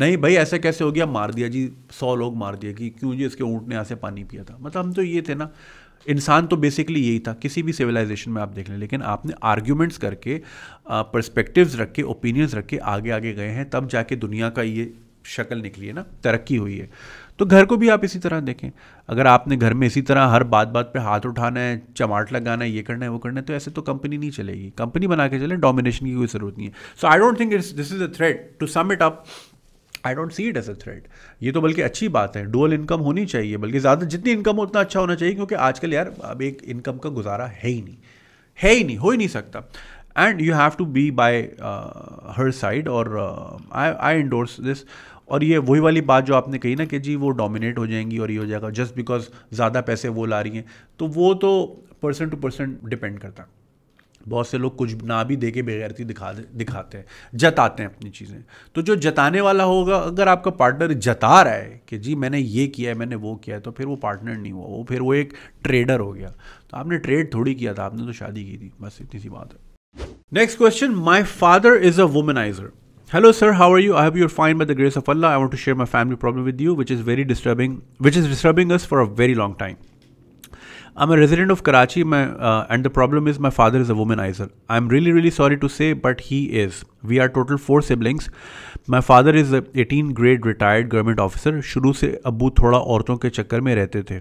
नहीं भाई ऐसा कैसे हो गया मार दिया जी सौ लोग मार दिए कि क्यों जी इसके ऊँट ने यहाँ से पानी पिया था मतलब हम तो ये थे ना इंसान तो बेसिकली यही था किसी भी सिविलाइजेशन में आप देख लें लेकिन आपने आर्ग्यूमेंट्स करके परस्पेक्टिव्स रख के ओपिनियंस रख के आगे आगे गए हैं तब जाके दुनिया का ये शक्ल निकली है ना तरक्की हुई है तो घर को भी आप इसी तरह देखें अगर आपने घर में इसी तरह हर बात बात पे हाथ उठाना है चमाट लगाना है ये करना है वो करना है तो ऐसे तो कंपनी नहीं चलेगी कंपनी बना के चले डोमिनेशन की कोई ज़रूरत नहीं है so I don't think it's this is a threat to sum it up I don't see it as a threat ये तो बल्कि अच्छी बात है डुअल इनकम होनी चाहिए बल्कि ज़्यादा जितनी इनकम हो उतना अच्छा होना चाहिए क्योंकि आजकल यार अब एक इनकम का गुजारा है ही नहीं है ही नहीं हो ही नहीं सकता and you have to be by her side और आई आई इंडोर्स दिस और ये वही वाली बात जो आपने कही ना कि जी वो डोमिनेट हो जाएंगी और ये हो जाएगा जस्ट बिकॉज ज़्यादा पैसे वो ला रही हैं तो वो तो पर्सन टू पर्सन डिपेंड करता है बहुत से लोग कुछ ना भी दे के बेगैरती दिखा दिखाते हैं जताते हैं अपनी चीज़ें तो जो जताने वाला होगा अगर आपका पार्टनर जता रहा है कि जी मैंने ये किया है मैंने वो किया है तो फिर वो पार्टनर नहीं हुआ वो फिर वो एक ट्रेडर हो गया तो आपने ट्रेड थोड़ी किया था आपने तो शादी की थी बस इतनी सी बात है next question my father is a womanizer hello sir how are you I have your fine by the grace of Allah I want to share my family problem with you which is very disturbing which is disturbing us for a very long time I am resident of Karachi मैं and the problem is my father is a आइजर I am really really sorry to say but he is we are total four siblings my father is eighteen grade retired government officer शुरू से अबू थोड़ा औरतों के चक्कर में रहते थे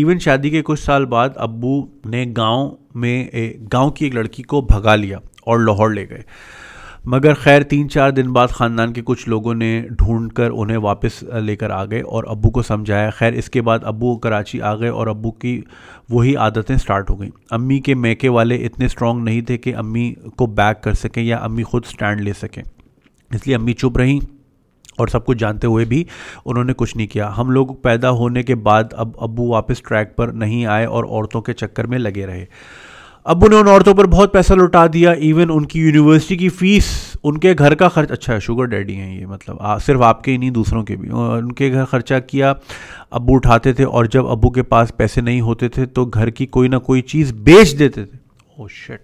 इवन शादी के कुछ साल बाद अबू ने गाँव में गाँव की एक लड़की को भगा लिया और लाहौर ले गए मगर खैर तीन चार दिन बाद ख़ानदान के कुछ लोगों ने ढूंढ कर उन्हें वापस लेकर आ गए और अबू को समझाया खैर इसके बाद अबू कराची आ गए और अबू की वही आदतें स्टार्ट हो गई अम्मी के मैके वाले इतने स्ट्रॉन्ग नहीं थे कि अम्मी को बैक कर सकें या अम्मी ख़ुद स्टैंड ले सकें इसलिए अम्मी चुप रहीं और सब कुछ जानते हुए भी उन्होंने कुछ नहीं किया हम लोग पैदा होने के बाद अब अबू वापस ट्रैक पर नहीं आए और औरतों के चक्कर में लगे रहे अब उन्हें उन औरतों पर बहुत पैसा लुटा दिया इवन उनकी यूनिवर्सिटी की फ़ीस उनके घर का खर्च अच्छा है शुगर डैडी हैं ये मतलब आ, सिर्फ आपके ही नहीं दूसरों के भी उनके घर खर्चा किया अबू उठाते थे और जब अबू के पास पैसे नहीं होते थे तो घर की कोई ना कोई चीज़ बेच देते थे ओ oh, शेट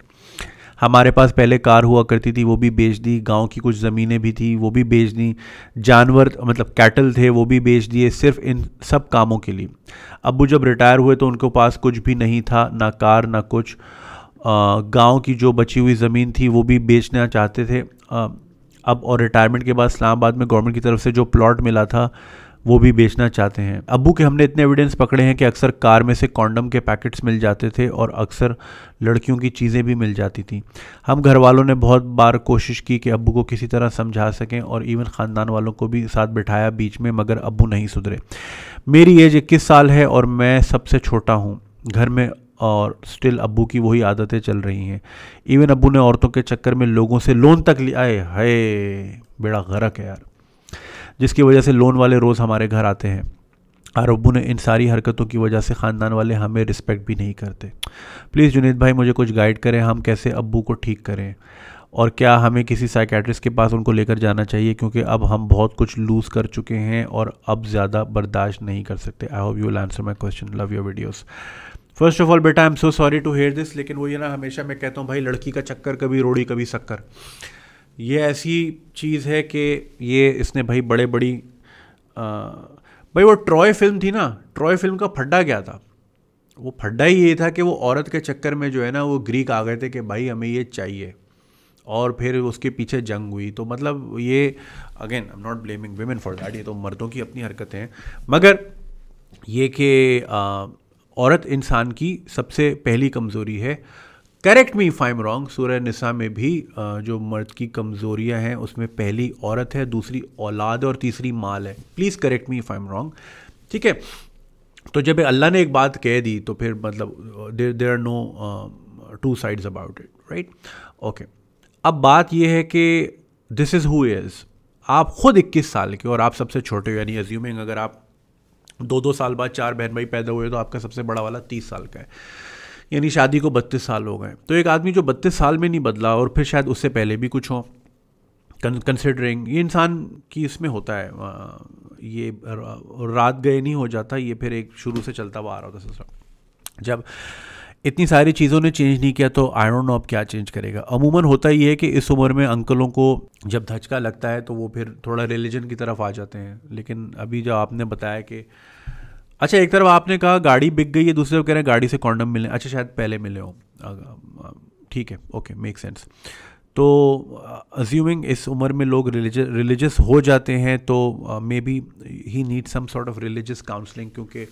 हमारे पास पहले कार हुआ करती थी वो भी बेच दी गांव की कुछ ज़मीनें भी थी वो भी बेच दी जानवर मतलब कैटल थे वो भी बेच दिए सिर्फ इन सब कामों के लिए अबू जब रिटायर हुए तो उनके पास कुछ भी नहीं था ना कार ना कुछ गांव की जो बची हुई ज़मीन थी वो भी बेचना चाहते थे अब और रिटायरमेंट के बाद इस्लामाबाद में गवर्नमेंट की तरफ से जो प्लॉट मिला था वो भी बेचना चाहते हैं अबू के हमने इतने एविडेंस पकड़े हैं कि अक्सर कार में से कॉन्डम के पैकेट्स मिल जाते थे और अक्सर लड़कियों की चीज़ें भी मिल जाती थी हम घर वालों ने बहुत बार कोशिश की कि अबू को किसी तरह समझा सकें और इवन ख़ानदान वालों को भी साथ बिठाया बीच में मगर अबू नहीं सुधरे मेरी एज इक्कीस साल है और मैं सबसे छोटा हूँ घर में और स्टिल अबू की वही आदतें चल रही हैं इवन अबू ने औरतों के चक्कर में लोगों से लोन तक लिया आए है बेड़ा गरक है यार जिसकी वजह से लोन वाले रोज़ हमारे घर आते हैं और अबू ने इन सारी हरकतों की वजह से ख़ानदान वाले हमें रिस्पेक्ट भी नहीं करते प्लीज़ जुनेद भाई मुझे कुछ गाइड करें हम कैसे अबू को ठीक करें और क्या हमें किसी साइकेट्रिस्ट के पास उनको लेकर जाना चाहिए क्योंकि अब हम बहुत कुछ लूज़ कर चुके हैं और अब ज़्यादा बर्दाश्त नहीं कर सकते I hope you will answer my question love your videos first of all बेटा I am so sorry to hear this लेकिन वो ये ना हमेशा मैं कहता हूँ भाई लड़की का चक्कर कभी रोड़ी कभी शक्कर ये ऐसी चीज़ है कि ये इसने भाई बड़े बड़ी आ, भाई वो ट्रॉय फिल्म थी ना ट्रॉय फिल्म का फड्डा क्या था वो फड्डा ही ये था कि वो औरत के चक्कर में जो है ना वो ग्रीक आ गए थे कि भाई हमें ये चाहिए और फिर उसके पीछे जंग हुई तो मतलब ये again I am not blaming women for that ये तो मर्दों की अपनी हरकतें हैं मगर ये कि औरत इंसान की सबसे पहली कमज़ोरी है करेक्ट मी फाइम रॉन्ग सूर्य निसा में भी जो मर्द की कमज़ोरियाँ हैं उसमें पहली औरत है दूसरी औलाद और तीसरी माल है please correct me if I'm wrong ठीक है तो जब अल्लाह ने एक बात कह दी तो फिर मतलब there there are no two sides about it right okay अब बात यह है कि दिस इज़ हु इज़ आप खुद 21 साल के और आप सबसे छोटे हो यानी एज्यूमिंग अगर आप दो दो साल बाद चार बहन भाई पैदा हुए तो आपका सबसे बड़ा वाला तीस साल का है यानी शादी को बत्तीस साल हो गए तो एक आदमी जो बत्तीस साल में नहीं बदला और फिर शायद उससे पहले भी कुछ हो कंसिडरिंग ये इंसान की इसमें होता है ये रात गए नहीं हो जाता ये फिर एक शुरू से चलता हुआ आ रहा होता सिस्टम जब इतनी सारी चीज़ों ने चेंज नहीं किया तो आई डोंट नो अब क्या चेंज करेगा अमूमन होता ही है कि इस उम्र में अंकलों को जब धचका लगता है तो वो फिर थोड़ा रिलीजन की तरफ आ जाते हैं लेकिन अभी जो आपने बताया कि अच्छा एक तरफ आपने कहा गाड़ी बिक गई है दूसरे कह रहे हैं गाड़ी से कॉन्डम मिले अच्छा शायद पहले मिले हो ठीक है ओके मेक सेंस तो अज्यूमिंग इस उम्र में लोग रिलीजस हो जाते हैं तो maybe he need some sort of religious counselling क्योंकि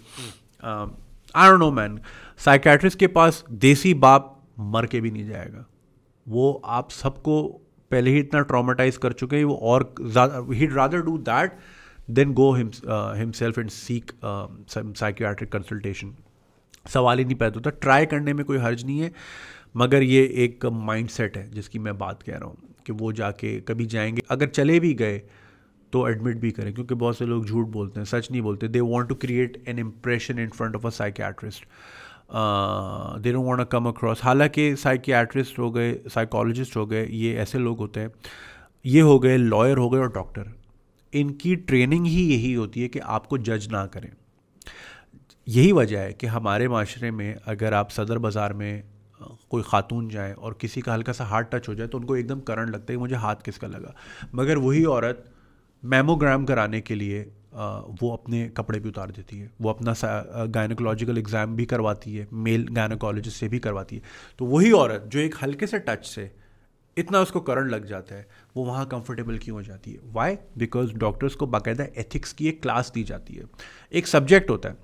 I don't know man psychiatrist के पास देसी बाप मर के भी नहीं जाएगा वो आप सबको पहले ही इतना ट्रामेटाइज कर चुके हैं वो और he rather do that than go himself and seek psychiatric consultation सवाल ही नहीं पैदा होता ट्राई करने में कोई हर्ज नहीं है मगर ये एक सेट है जिसकी मैं बात कह रहा हूँ कि वो जाके कभी जाएंगे अगर चले भी गए तो एडमिट भी करें क्योंकि बहुत से लोग झूठ बोलते हैं सच नहीं बोलते they want to create an impression in front of a psychiatrist they don't want come across हालांकि साइकियाट्रिस्ट हो गए साइकोलॉजिस्ट हो गए ये ऐसे लोग होते हैं ये हो गए लॉयर हो गए और डॉक्टर इनकी ट्रेनिंग ही यही होती है कि आपको जज ना करें यही वजह है कि हमारे माशरे में अगर आप सदर बाज़ार में कोई खातून जाए और किसी का हल्का सा हार्ट टच हो जाए तो उनको एकदम करंट लगता है कि मुझे हाथ किसका लगा मगर वही औरत मेमोग्राम कराने के लिए वो अपने कपड़े भी उतार देती है वो अपना गायनोकोलॉजिकल एग्ज़ाम भी करवाती है मेल गायनोकोलॉजिस्ट से भी करवाती है तो वही औरत जो एक हल्के से टच से इतना उसको करंट लग जाता है वो वहाँ कंफर्टेबल क्यों हो जाती है वाई बिकॉज डॉक्टर्स को बाकायदा एथिक्स की एक क्लास दी जाती है एक सब्जेक्ट होता है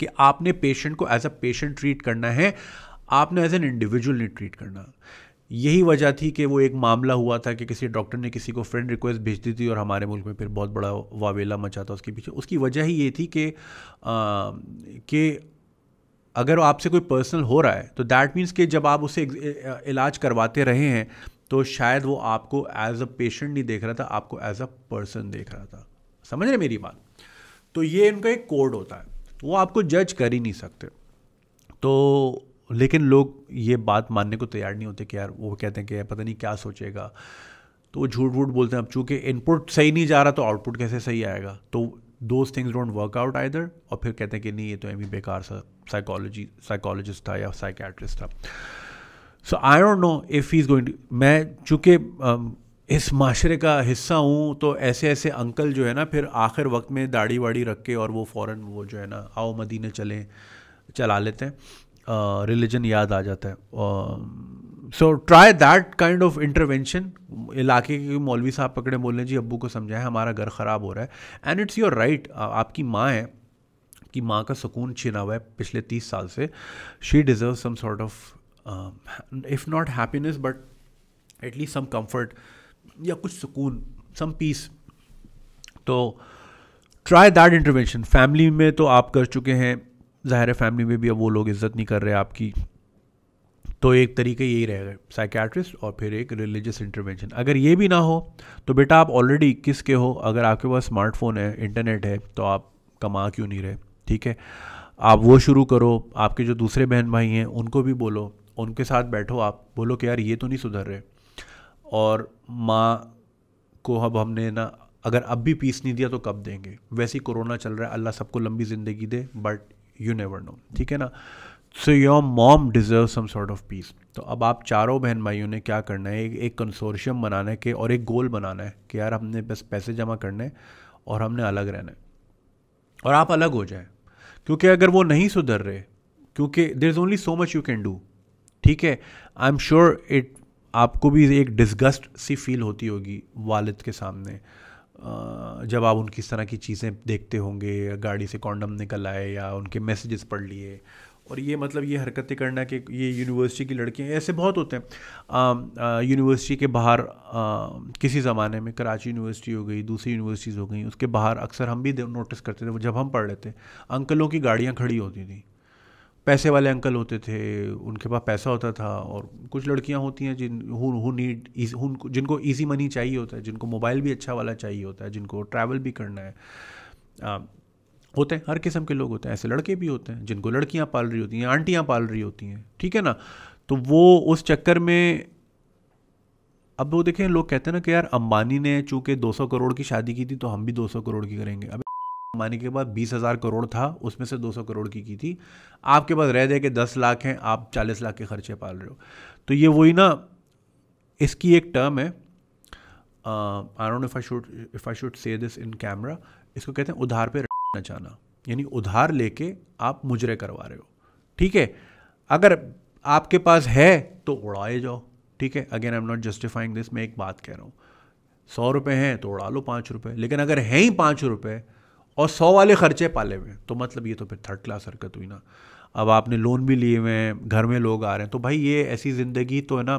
कि आपने पेशेंट को एज अ पेशेंट ट्रीट करना है आपने एज एन इंडिविजुअल नहीं ट्रीट करना यही वजह थी कि वो एक मामला हुआ था कि किसी डॉक्टर ने किसी को फ्रेंड रिक्वेस्ट भेज दी थी और हमारे मुल्क में फिर बहुत बड़ा वावेला मचा था उसके पीछे उसकी वजह ही ये थी कि कि अगर आपसे कोई पर्सनल हो रहा है तो दैट मीन्स कि जब आप उसे इलाज करवाते रहे हैं तो शायद वो आपको एज अ पेशेंट नहीं देख रहा था आपको एज अ पर्सन देख रहा था समझ रहे मेरी बात तो ये इनका एक कोड होता है वो आपको जज कर ही नहीं सकते तो लेकिन लोग ये बात मानने को तैयार नहीं होते कि यार वो कहते हैं कि यार पता नहीं क्या सोचेगा तो वो झूठ वूठ बोलते हैं अब चूँकि इनपुट सही नहीं जा रहा तो आउटपुट कैसे सही आएगा तो those things don't work out either और फिर कहते हैं कि नहीं ये तो एम बेकार सा साइकोलॉजी साइकोलॉजिस्ट था या साइकेट्रिस्ट था so I don't know if he is going मैं चूँकि um, इस माशरे का हिस्सा हूँ तो ऐसे ऐसे अंकल जो है ना फिर आखिर वक्त में दाढ़ी वाड़ी रख के और वो फ़ौर वो जो है ना आओ मदीने चलें चला लेते हैं रिलीजन याद आ जाता है so try that kind of intervention इलाके के मौलवी साहब पकड़े बोल रहे जी अबू को समझाएं हमारा घर ख़राब हो रहा है एंड इट्स योर राइट आपकी माँ है कि माँ का सुकून छीना हुआ है पिछले तीस साल से she deserve some sort of if not happiness but at least some comfort या कुछ सुकून सम पीस तो ट्राई दैट इंटरवेंशन फैमिली में तो आप कर चुके हैं ज़ाहिर है फैमिली में भी अब वो लोग इज्जत नहीं कर रहे आपकी तो एक तरीके यही रहेगा साइकेट्रिस्ट और फिर एक रिलीजियस इंटरवेंशन अगर ये भी ना हो तो बेटा आप ऑलरेडी इक्कीस के हो अगर आपके पास स्मार्टफोन है इंटरनेट है तो आप कमा क्यों नहीं रहे ठीक है आप वो शुरू करो आपके जो दूसरे बहन भाई हैं उनको भी बोलो उनके साथ बैठो आप बोलो कि यार ये तो नहीं सुधर रहे और माँ को अब हमने ना अगर अब भी पीस नहीं दिया तो कब देंगे वैसे ही कोरोना चल रहा है अल्लाह सबको लंबी ज़िंदगी दे बट यू नेवर नो ठीक है ना so your mom deserve some sort of peace तो अब आप चारों बहन भाइयों ने क्या करना है एक कंसोर्शियम बनाना है कि और एक गोल बनाना है कि यार हमने बस पैसे जमा करने और हमने अलग रहना है और आप अलग हो जाए क्योंकि अगर वो नहीं सुधर रहे क्योंकि there is only so much you can do ठीक है आई एम श्योर इट आपको भी एक डिसगस्ट सी फील होती होगी वालिद के सामने जब आप उनकी इस तरह की चीज़ें देखते होंगे गाड़ी से कॉन्डम निकल आए या उनके मैसेजेस पढ़ लिए और ये मतलब ये हरकतें करना कि ये यूनिवर्सिटी की लड़कियाँ ऐसे बहुत होते हैं यूनिवर्सिटी के बाहर आ, किसी ज़माने में कराची यूनिवर्सिटी हो गई दूसरी यूनिवर्सिटीज़ हो गई उसके बाहर अक्सर हम भी नोटिस करते थे जब हम पढ़ रहे थे अंकलों की गाड़ियाँ खड़ी होती थी पैसे वाले अंकल होते थे उनके पास पैसा होता था और कुछ लड़कियां होती हैं जिन हु नीड जिनको इजी मनी चाहिए होता है जिनको मोबाइल भी अच्छा वाला चाहिए होता है जिनको ट्रैवल भी करना है आ, होते हैं हर किस्म के लोग होते हैं ऐसे लड़के भी होते हैं जिनको लड़कियां पाल रही होती हैं आंटियां पाल रही होती हैं ठीक है ना तो वो उस चक्कर में अब वो देखें लोग कहते हैं ना कि यार अंबानी ने चूंकि 200 करोड़ की शादी की थी तो हम भी 200 करोड़ की करेंगे अब अंबानी के पास बीस हज़ार करोड़ था उसमें से दो सौ करोड़ की की थी आपके पास रह जाए कि दस लाख हैं आप चालीस लाख के खर्चे पाल रहे हो तो ये वही ना इसकी एक टर्म है I not if I should if I should say this in camera इसको कहते हैं उधार पे नचाना यानी उधार लेके आप मुजरे करवा रहे हो ठीक है अगर आपके पास है तो उड़ाए जाओ ठीक है again I am not justifying this मैं एक बात कह रहा हूँ सौ रुपये हैं तो उड़ा लो पाँच रुपये लेकिन अगर हैं ही पाँच रुपये और सौ वाले खर्चे पाले हुए तो मतलब ये तो फिर थर्ड क्लास हरकत हुई ना अब आपने लोन भी लिए हुए हैं घर में लोग आ रहे हैं तो भाई ये ऐसी ज़िंदगी तो है ना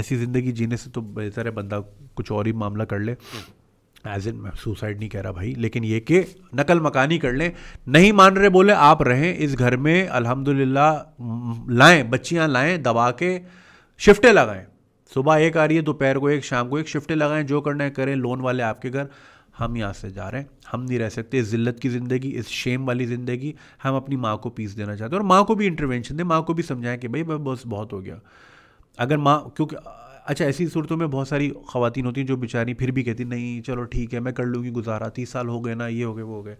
ऐसी ज़िंदगी जीने से तो बेहतर है बंदा कुछ और ही मामला कर ले एज इन मैं सुसाइड नहीं कह रहा भाई लेकिन ये कि नकल मकानी कर लें नहीं मान रहे बोले आप रहें इस घर में अल्हम्दुलिल्लाह लाएं बच्चियां लाएं दबा के शिफ्टें लगाएं सुबह एक आ रही है दोपहर को एक शाम को एक शिफ्टें लगाएं जो करना है करें लोन वाले आपके घर हम यहाँ से जा रहे हैं हम नहीं रह सकते इस जिल्लत की ज़िंदगी इस शेम वाली ज़िंदगी हम अपनी माँ को पीस देना चाहते हैं और माँ को भी इंटरवेंशन दें माँ को भी समझाएं कि भाई बस बहुत हो गया अगर माँ क्योंकि अच्छा ऐसी सूरतों में बहुत सारी खातन होती हैं जो बेचारी फिर भी कहती नहीं चलो ठीक है मैं कर लूँगी गुजारा तीस साल हो गए ना ये हो गए वो हो गए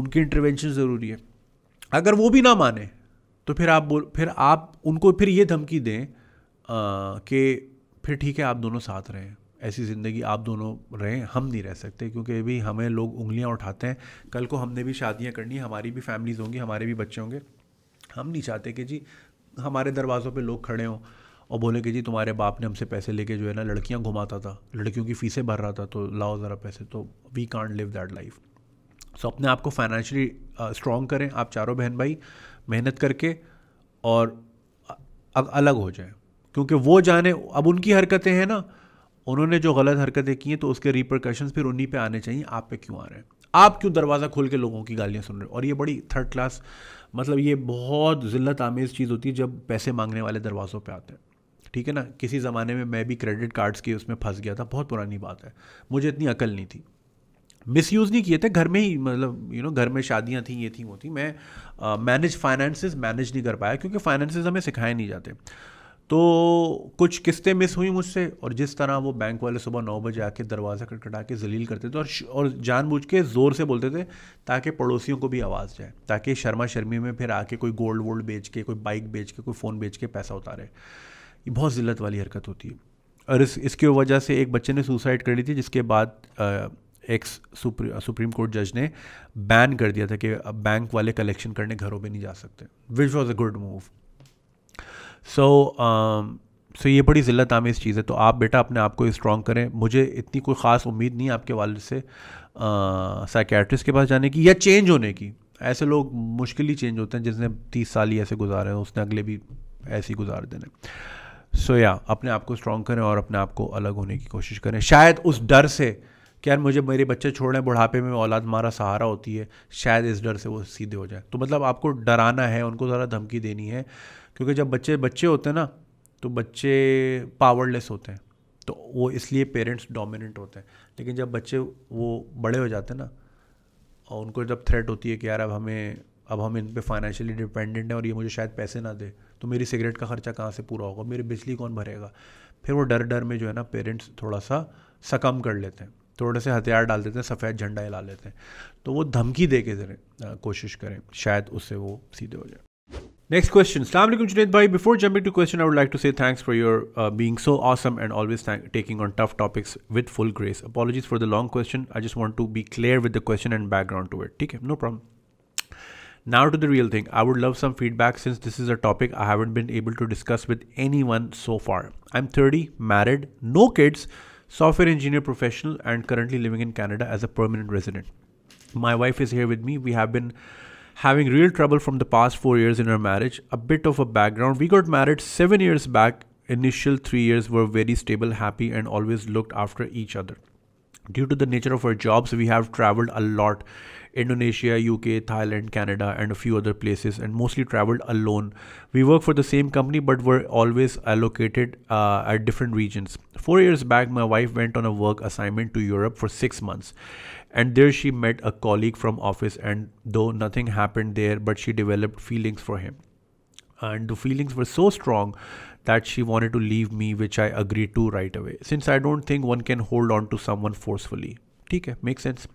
उनकी इंटरवेंशन ज़रूरी है अगर वो भी ना माने तो फिर आप बोल फिर आप उनको फिर ये धमकी दें कि फिर ठीक है आप दोनों साथ रहें ऐसी ज़िंदगी आप दोनों रहें हम नहीं रह सकते क्योंकि अभी हमें लोग उंगलियां उठाते हैं कल को हमने भी शादियां करनी हमारी भी फैमिलीज़ होंगी हमारे भी बच्चे होंगे हम नहीं चाहते कि जी हमारे दरवाज़ों पे लोग खड़े हों और बोले कि जी तुम्हारे बाप ने हमसे पैसे लेके जो है ना लड़कियां घुमाता था लड़कियों की फ़ीसें भर रहा था तो लाओ ज़रा पैसे तो we can't live that life so अपने आप को फाइनेंशली स्ट्रॉन्ग करें आप चारों बहन भाई मेहनत करके और अलग हो जाए क्योंकि वो जाने अब उनकी हरकतें हैं ना उन्होंने जो गलत हरकतें की हैं तो उसके रिप्रकॉशंस फिर उन्हीं पे आने चाहिए आप पे क्यों आ रहे हैं आप क्यों दरवाज़ा खोल के लोगों की गालियाँ सुन रहे हो और ये बड़ी थर्ड क्लास मतलब ये बहुत ज़िल्लत आमेज़ चीज़ होती है जब पैसे मांगने वाले दरवाज़ों पर आते हैं ठीक है ना किसी ज़माने में मैं भी क्रेडिट कार्ड्स के उसमें फंस गया था बहुत पुरानी बात है मुझे इतनी अकल नहीं थी मिस यूज़ नहीं किए थे घर में ही मतलब यू नो घर में शादियाँ थी ये थी वो थी मैं मैनेज फाइनेंसेस मैनेज नहीं कर पाया क्योंकि फाइनेंसेस हमें सिखाए नहीं जाते तो कुछ किस्तें मिस हुई मुझसे और जिस तरह वो बैंक वाले सुबह नौ बजे आके दरवाज़ा खटखटा के जलील करते थे और और जानबूझ के ज़ोर से बोलते थे ताकि पड़ोसियों को भी आवाज़ जाए ताकि शर्मा शर्मी में फिर आके कोई गोल्ड वोल्ड बेच के कोई बाइक बेच के कोई फ़ोन बेच के पैसा उतारे ये बहुत ज़िल्लत वाली हरकत होती है और इस इसकी वजह से एक बच्चे ने सुसाइड कर ली थी जिसके बाद एक एक्स सुप्री, सुप्रीम कोर्ट जज ने बैन कर दिया था कि अब बैंक वाले कलेक्शन करने घरों में नहीं जा सकते which was a good move so so, so um, so, ये बड़ी ज़िल्लत आमेज़ चीज़ है तो आप बेटा अपने आप को स्ट्रॉन्ग करें मुझे इतनी कोई ख़ास उम्मीद नहीं आपके वालद से साइकेट्रिस्ट के पास जाने की या चेंज होने की ऐसे लोग मुश्किल ही चेंज होते हैं जिसने तीस साल ही ऐसे गुजारे हैं उसने अगले भी ऐसे ही गुजार देने सो so, या अपने आप को स्ट्रॉन्ग करें और अपने आप को अलग होने की कोशिश करें शायद उस डर से कि यार मुझे मेरे बच्चे छोड़ें बुढ़ापे में औलाद मारा सहारा होती है शायद इस डर से वो सीधे हो जाए तो मतलब आपको डराना है उनको ज़रा धमकी देनी है क्योंकि जब बच्चे बच्चे होते हैं ना तो बच्चे पावरलेस होते हैं तो वो इसलिए पेरेंट्स डोमिनेंट होते हैं लेकिन जब बच्चे वो बड़े हो जाते हैं ना और उनको जब थ्रेट होती है कि यार अब हमें अब हम इन पर फाइनेंशियली डिपेंडेंट हैं और ये मुझे शायद पैसे ना दे तो मेरी सिगरेट का खर्चा कहाँ से पूरा होगा मेरी बिजली कौन भरेगा फिर वो डर डर में जो है ना पेरेंट्स थोड़ा सा सकम कर लेते हैं थोड़े से हथियार डाल देते हैं सफ़ेद झंडा हिला लेते हैं तो वो धमकी दे के कोशिश करें शायद उससे वो सीधे हो जाए Next question. Assalamu alaikum Junaid bhai. Before jumping to question, I would like to say thanks for your uh, being so awesome and always taking on tough topics with full grace. Apologies for the long question. I just want to be clear with the question and background to it. Okay, no problem. Now to the real thing. I would love some feedback since this is a topic I haven't been able to discuss with anyone so far. I'm 30, married, no kids, software engineer professional and currently living in Canada as a permanent resident. My wife is here with me. We have been having real trouble from the past four years in our marriage. A bit of a background. We got married seven years back. Initial three years were very stable, happy, and always looked after each other. Due to the nature of our jobs, we have traveled a lot Indonesia, UK, Thailand, Canada, and a few other places, and mostly traveled alone. We work for the same company but were always allocated uh, at different regions. Four years back, my wife went on a work assignment to Europe for six months and there she met a colleague from office and though nothing happened there but she developed feelings for him and the feelings were so strong that she wanted to leave me which i agreed to right away since i don't think one can hold on to someone forcefully okay makes sense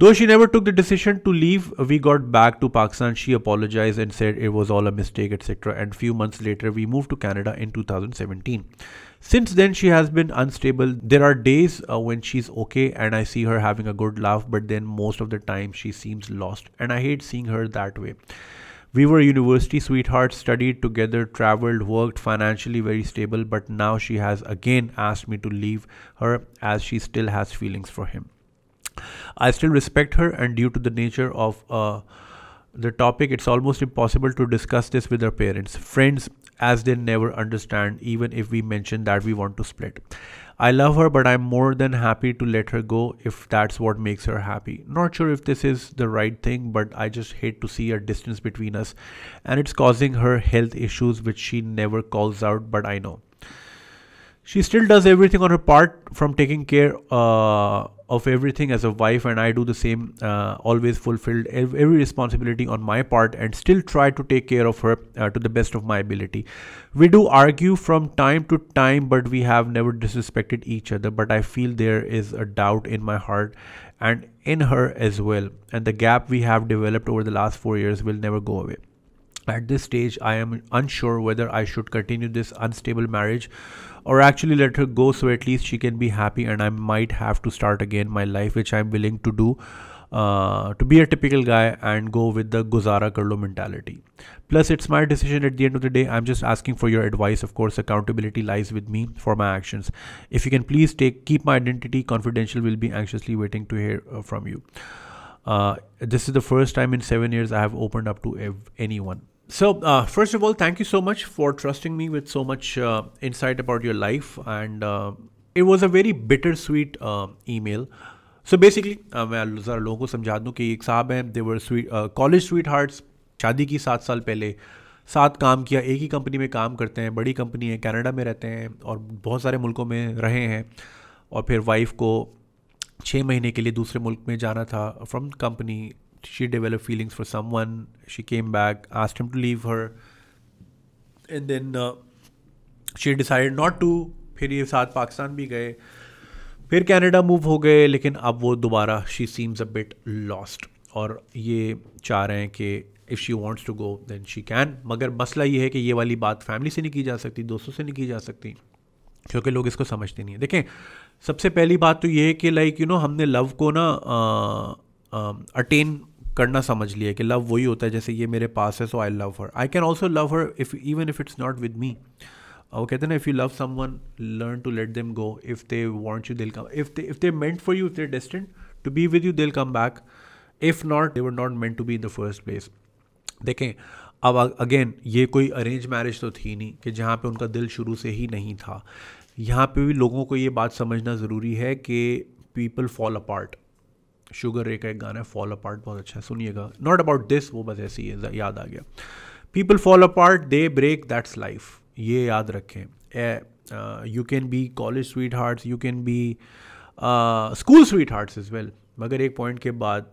Though she never took the decision to leave, we got back to Pakistan. She apologized and said it was all a mistake, etc. And few months later, we moved to Canada in 2017. Since then, she has been unstable. There are days uh, when she's okay and I see her having a good laugh, but then most of the time she seems lost, and I hate seeing her that way. We were university sweethearts, studied together, traveled, worked, financially very stable, but now she has again asked me to leave her as she still has feelings for him. I still respect her, and due to the nature of uh, the topic, it's almost impossible to discuss this with her parents. Friends, as they never understand even if we mention that we want to split. I love her, but I'm more than happy to let her go if that's what makes her happy. Not sure if this is the right thing, but I just hate to see a distance between us and it's causing her health issues, which she never calls out, but I know. She still does everything on her part from taking care uh, of everything as a wife and i do the same uh, always fulfilled every responsibility on my part and still try to take care of her uh, to the best of my ability we do argue from time to time but we have never disrespected each other but i feel there is a doubt in my heart and in her as well and the gap we have developed over the last 4 years will never go away at this stage, I am unsure whether I should continue this unstable marriage or actually let her go so at least she can be happy and I might have to start again my life which I'm willing to do uh, to be a typical guy and go with the guzara karlo mentality. Plus, it's my decision at the end of the day. I'm just asking for your advice. Of course, accountability lies with me for my actions. If you can please take keep my identity confidential, we'll be anxiously waiting to hear uh, from you. Uh, this is the first time in seven years I have opened up to anyone. so uh, first of all thank you so much for trusting me with so much uh, insight about your life and uh, it was a very bittersweet uh, email so basically uh, मैं ज़रा लोगों को समझा दूँ कि एक साहब हैं they were sweet college sweethearts शादी की सात साल पहले साथ काम किया एक ही कंपनी में काम करते हैं बड़ी कंपनी है कनाडा में रहते हैं और बहुत सारे मुल्कों में रहे हैं और फिर वाइफ को छः महीने के लिए दूसरे मुल्क में जाना था from company she developed feelings for someone. She came back, asked him to leave her, and then uh, she decided not to. फिर ये साथ पाकिस्तान भी गए फिर कनाडा मूव हो गए लेकिन अब वो दोबारा she seems a bit lost और ये चाह रहे हैं कि if she wants to go then she can मगर मसला ये है कि ये वाली बात फैमिली से नहीं की जा सकती दोस्तों से नहीं की जा सकती क्योंकि लोग इसको समझते नहीं है देखें सबसे पहली बात तो ये है कि लाइक यू नो हमने लव को ना अटेन करना समझ लिया कि लव वही होता है जैसे ये मेरे पास है so I love her I can also love her if even if it's not with me वो कहते हैं ना if you love someone learn to let them go if they want you they'll come if they if they meant for you if they destined to be with you they'll come back if not they were not meant to be in the first place देखें अब again ये कोई arrange marriage तो थी नहीं कि जहाँ पे उनका दिल शुरू से ही नहीं था यहाँ पे भी लोगों को ये बात समझना ज़रूरी है कि पीपल फॉल अपार्ट शुगर रे का एक गाना है फॉल अपार्ट बहुत अच्छा है सुनिएगा नॉट अबाउट दिस वो बस ऐसी है याद आ गया people fall apart they break that's life ये याद रखें you can be college sweethearts you can be school sweethearts as well मगर एक पॉइंट के बाद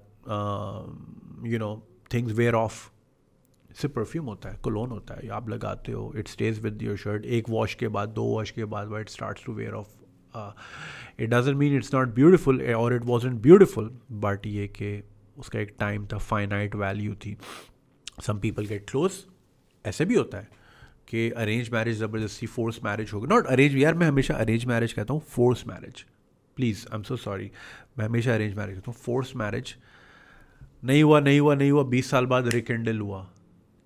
you know things wear off से परफ्यूम होता है कोलोन होता है आप लगाते हो it stays with your shirt एक वॉश के बाद दो वॉश के बाद it start to wear off it doesn't mean it's not beautiful और it wasn't beautiful but ये कि उसका एक टाइम था फाइनाइट वैल्यू थी सम पीपल गेट क्लोज ऐसे भी होता है कि अरेंज मैरिज ज़बरदस्ती फोर्स मैरिज होगी नॉट अरेंज यार मैं हमेशा अरेंज मैरिज कहता हूँ force marriage please I am so sorry मैं हमेशा अरेंज मैरिज कहता हूँ फोर्स मैरिज नहीं हुआ नहीं हुआ नहीं हुआ बीस साल बाद रिकेंडल हुआ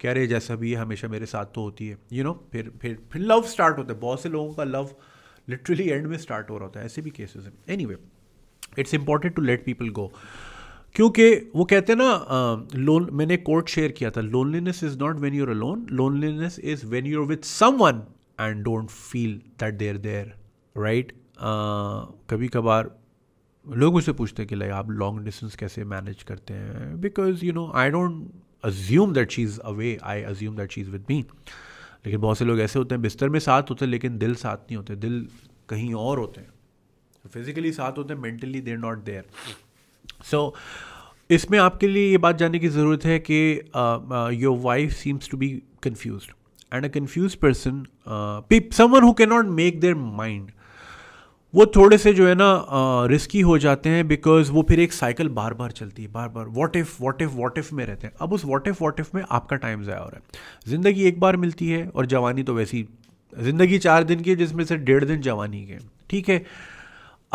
कह रहे जैसा भी है हमेशा मेरे साथ तो होती है यू you नो know, फिर फिर फिर लव स्टार्ट होता है बहुत से लोगों का लव लिटरली एंड में स्टार्ट हो रहा होता है ऐसे भी केसेस हैं anyway it's important to let people go क्योंकि वो कहते हैं ना लोन uh, मैंने कोर्ट शेयर किया था loneliness is not when you're lone loneliness is when you're with someone and don't feel that they're there right कभी कभार लोग उसे पूछते हैं कि लाइक आप लॉन्ग डिस्टेंस कैसे मैनेज करते हैं because you know I don't assume that she is away I assume that she is with me लेकिन बहुत से लोग ऐसे होते हैं बिस्तर में साथ होते हैं लेकिन दिल साथ नहीं होते दिल कहीं और होते हैं फिज़िकली साथ होते हैं mentally they're not there so इसमें आपके लिए ये बात जानने की ज़रूरत है कि your wife seems to be confuse and a confuse person someone who can not make their mind वो थोड़े से जो है ना रिस्की हो जाते हैं बिकॉज वो फिर एक साइकिल बार बार चलती है बार बार what if what if what if में रहते हैं अब उस वॉट इफ़ वॉट इफ़ में आपका टाइम ज़ाया हो रहा है ज़िंदगी एक बार मिलती है और जवानी तो वैसी ज़िंदगी चार दिन की जिसमें से डेढ़ दिन जवानी के ठीक है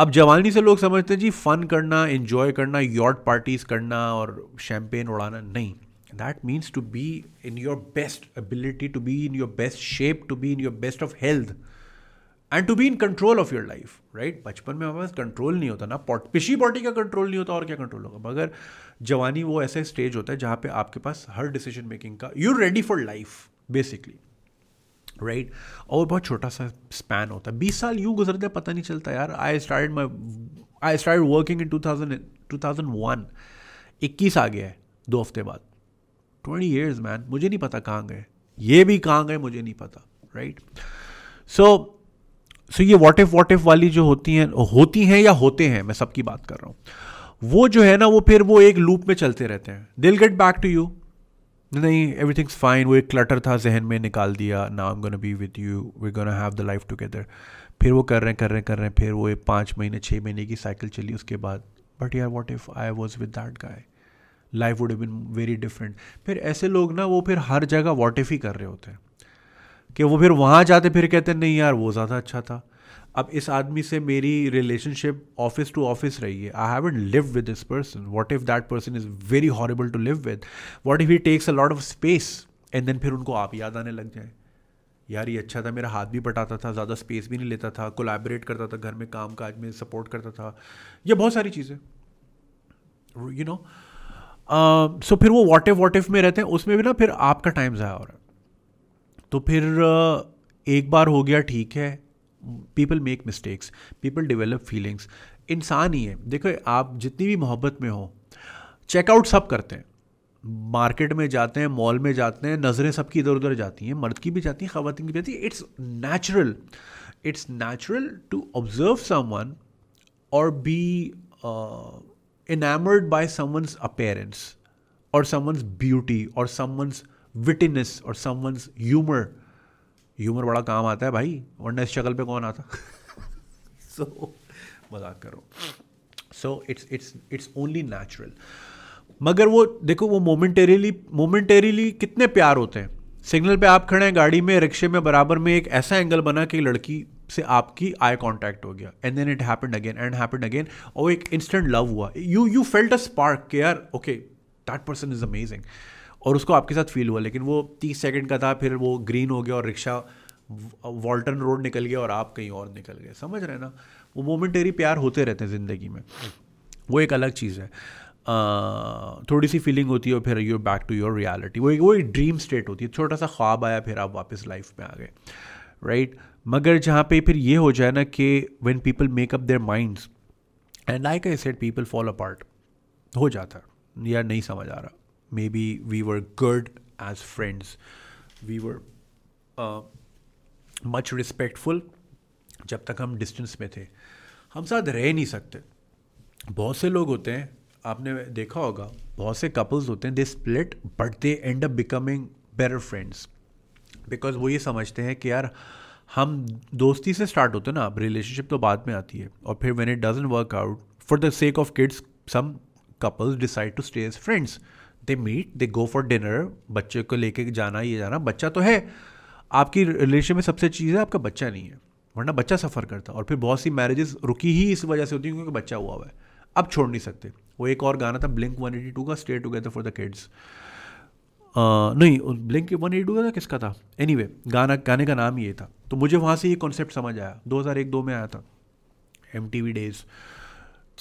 अब जवानी से लोग समझते हैं जी फ़न करना इन्जॉय करना यॉट पार्टीज़ करना और शैम्पेन उड़ाना नहीं that means to be in your best ability to be in your best shape to be in your best of health and to be in control of your life right बचपन में हमारे पास control नहीं होता ना pot पिशी potty का control नहीं होता और क्या कंट्रोल होगा मगर जवानी वो ऐसा स्टेज होता है जहाँ पे आपके पास हर डिसीजन मेकिंग का you ready for life basically right और बहुत छोटा सा स्पैन होता है बीस साल यूँ गुजरते पता नहीं चलता यार I start my I start working in two thousand two thousand one इक्कीस आ गया है दो हफ्ते बाद ट्वेंटी ईयर्स मैन मुझे नहीं पता कहाँ गए ये भी कहाँ गए मुझे नहीं पता right right? So so, so so ये वॉट इफ वॉट इफ वाली जो होती हैं होती हैं या होते हैं मैं सबकी बात कर रहा हूँ वो जो है ना वो फिर वो एक लूप में चलते रहते हैं they'll get back to you नहीं थिंग्स फाइन वो एक क्लटर था जहन में निकाल दिया ना I am gonna be with you we gonna have the life together फिर वो कर रहे हैं कर रहे हैं कर रहे हैं फिर वो एक पाँच महीने छः महीने की साइकिल चली उसके बाद बट यार what if I was with that guy life would been very different फिर ऐसे लोग ना वो फिर हर जगह वॉट इफ़ ही कर रहे होते हैं कि वो फिर वहाँ जाते फिर कहते नहीं यार वो ज़्यादा अच्छा था अब इस आदमी से मेरी रिलेशनशिप ऑफिस टू ऑफिस रही है I have to live with this person what if that person is very horrible to live with what if he takes a lot of space and then फिर उनको आप याद आने लग जाए यार ये अच्छा था मेरा हाथ भी बटाता था ज़्यादा स्पेस भी नहीं लेता था कोलैबोरेट करता था घर में काम काज में सपोर्ट करता था यह बहुत सारी चीज़ें यू नो सो फिर वो वॉट इफ वॉट इफ में रहते हैं उसमें भी ना फिर आपका टाइम ज़ाया हो रहा है तो फिर एक बार हो गया ठीक है people make mistakes people develop feelings इंसान ही है देखो आप जितनी भी मोहब्बत में हो चेकआउट सब करते हैं मार्केट में जाते हैं मॉल में जाते हैं नज़रें सबकी इधर उधर जाती हैं मर्द की भी जाती हैं खातन की भी जाती है it's natural it's natural to observe someone और be enamoured by someone's appearance और समवंस ब्यूटी और समवंस विटिनेस और समवंस ह्यूमर ह्यूमर बड़ा काम आता है भाई वरना इस शक्ल पे कौन आता सो so, मजाक करो so it's it's it's only natural मगर वो देखो वो मोमेंटेरिली मोमेंटेरिली कितने प्यार होते हैं सिग्नल पे आप खड़े हैं गाड़ी में रिक्शे में बराबर में एक ऐसा एंगल बना कि लड़की से आपकी आई कांटेक्ट हो गया and then it happened again and happened again और एक इंस्टेंट लव हुआ you you felt a spark के यार okay that person is amazing और उसको आपके साथ फील हुआ लेकिन वो तीस सेकेंड का था फिर वो ग्रीन हो गया और रिक्शा वॉल्टन रोड निकल गया और आप कहीं और निकल गए समझ रहे ना वो मोमेंटरी प्यार होते रहते हैं ज़िंदगी में वो एक अलग चीज़ है Uh, थोड़ी सी फीलिंग होती है और फिर you back to your reality वो एक वो एक ड्रीम स्टेट होती है छोटा सा ख्वाब आया फिर आप वापस लाइफ में आ गए राइट right? मगर जहाँ पे फिर ये हो जाए ना कि when people make up their minds and like I said people fall apart हो जाता है या नहीं समझ आ रहा maybe we were good as friends we were uh, much respectful जब तक हम डिस्टेंस में थे हम साथ रह नहीं सकते बहुत से लोग होते हैं आपने देखा होगा बहुत से कपल्स होते हैं they split but they end up becoming better friends because वो ये समझते हैं कि यार हम दोस्ती से स्टार्ट होते हैं ना रिलेशनशिप तो बाद में आती है और फिर when it doesn't work out for the sake of kids some couples decide to stay as friends they meet they go for dinner बच्चे को लेके जाना ये जाना बच्चा तो है आपकी रिलेशन में सबसे चीज़ है आपका बच्चा नहीं है वरना बच्चा सफ़र करता और फिर बहुत सी मैरिजेस रुकी ही इस वजह से होती है क्योंकि बच्चा हुआ हुआ है अब छोड़ नहीं सकते वो एक और गाना था ब्लिंक वन एटी टू का stay together for the kids नहीं ब्लिंक वन एटी टू का किसका था एनी anyway, गाना गाने का नाम ये था तो मुझे वहाँ से ये कॉन्सेप्ट समझ आया दो हज़ार एक दो में आया था M T V days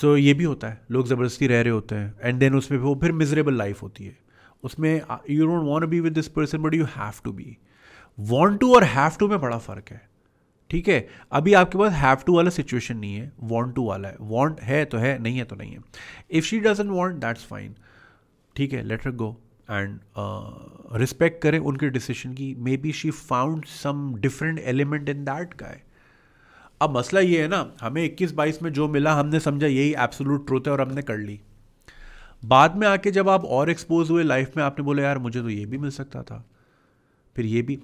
so so, ये भी होता है लोग ज़बरदस्ती रह रहे होते हैं एंड देन उसमें वो फिर मिजरेबल लाइफ होती है उसमें you don't want be with this person but you have to be want to और हैव टू में बड़ा फ़र्क है ठीक है अभी आपके पास हैव टू वाला सिचुएशन नहीं है वॉन्ट टू वाला है वॉन्ट है तो है नहीं है तो नहीं है if she doesn't want that's fine ठीक है लेटर गो एंड रिस्पेक्ट करें उनके डिसीजन की maybe she found some different element in that का है अब मसला ये है ना हमें इक्कीस बाईस में जो मिला हमने समझा यही एब्सोलूट ट्रूथ है और हमने कर ली बाद में आके जब आप और एक्सपोज हुए लाइफ में आपने बोला यार मुझे तो ये भी मिल सकता था फिर ये भी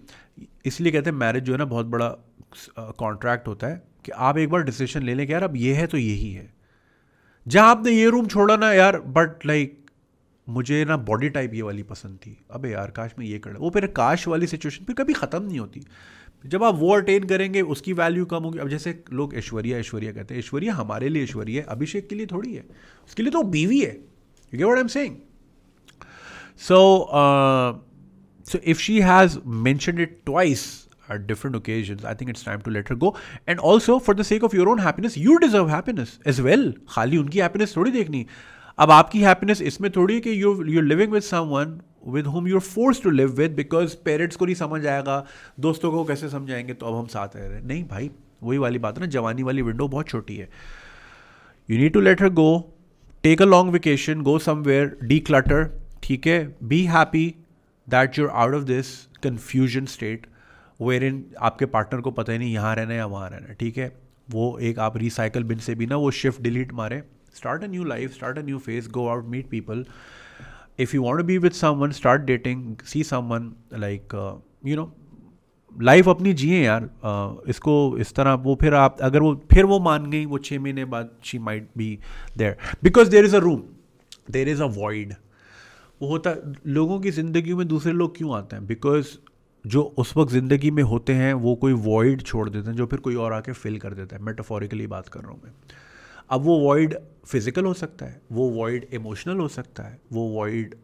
इसलिए कहते हैं मैरिज जो है ना बहुत बड़ा कॉन्ट्रैक्ट होता है कि आप एक बार डिसीजन ले लें कि यार अब ये है तो यही है जहाँ आपने ये रूम छोड़ा ना यार बट लाइक मुझे ना बॉडी टाइप ये वाली पसंद थी अबे यार काश मैं ये कर वो फिर काश वाली सिचुएशन फिर कभी ख़त्म नहीं होती जब आप वो अटेन करेंगे उसकी वैल्यू कम होगी अब जैसे लोग ऐश्वर्या ऐश्वर्या कहते हैं ऐश्वर्या हमारे लिए ऐश्वर्या है अभिषेक के लिए थोड़ी है उसके लिए तो बीवी है you get what I am saying so so if she has mention it twice at different occasion I think it's time to later go and also for the sake of your own happiness you deserve happiness as well खाली उनकी happiness थोड़ी देखनी अब आपकी happiness इसमें थोड़ी है कि you you living with someone with home you're force to live with because parents को नहीं समझ आएगा दोस्तों को कैसे समझाएंगे तो अब हम साथ रह रहे हैं नहीं भाई वही वाली बात है ना जवानी वाली विंडो बहुत छोटी है you need to let her go take a long vacation go somewhere declutter ठीक है be happy that you're out of this confusion state where in आपके पार्टनर को पता ही नहीं यहाँ रहना है या वहाँ रहना है ठीक है वो एक आप रिसाइकल बिन से भी ना वो शिफ्ट डिलीट मारें start a new life start a new phase go out meet people if you want to be with someone start dating see someone like uh, you know life अपनी जिए यार uh, इसको इस तरह वो फिर आप अगर वो फिर वो मान गई वो छः महीने बाद she might be there because there is a room there is a void वो होता लोगों की ज़िंदगी में दूसरे लोग क्यों आते हैं बिकॉज जो उस वक्त ज़िंदगी में होते हैं वो कोई वॉइड छोड़ देते हैं जो फिर कोई और आके फिल कर देता है मेटाफोरिकली बात कर रहा हूँ मैं अब वो वॉइड फिज़िकल हो सकता है वो वॉइड इमोशनल हो सकता है वो वॉइड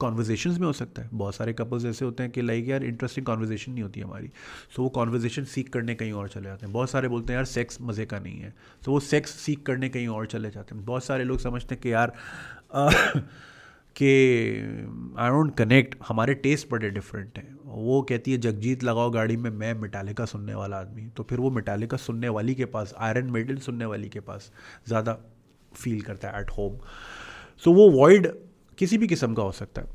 कॉन्वर्जेशन में हो सकता है बहुत सारे कपल्स ऐसे होते हैं कि लाइक यार इंटरेस्टिंग कॉन्वर्जेशन नहीं होती हमारी सो so, वो कॉन्वर्जेशन सीख करने कहीं और चले जाते हैं बहुत सारे बोलते हैं यार सेक्स मज़े का नहीं है तो so, वो सेक्स सीख करने कहीं और चले जाते हैं बहुत सारे लोग समझते हैं कि यार कि आई डोंट कनेक्ट हमारे टेस्ट बड़े डिफरेंट हैं वो कहती है जगजीत लगाओ गाड़ी में मैं मिटालिका सुनने वाला आदमी तो फिर वो मिटालिका सुनने वाली के पास आयरन मेडल सुनने वाली के पास ज़्यादा फील करता है एट होम सो वो वॉइड किसी भी किस्म का हो सकता है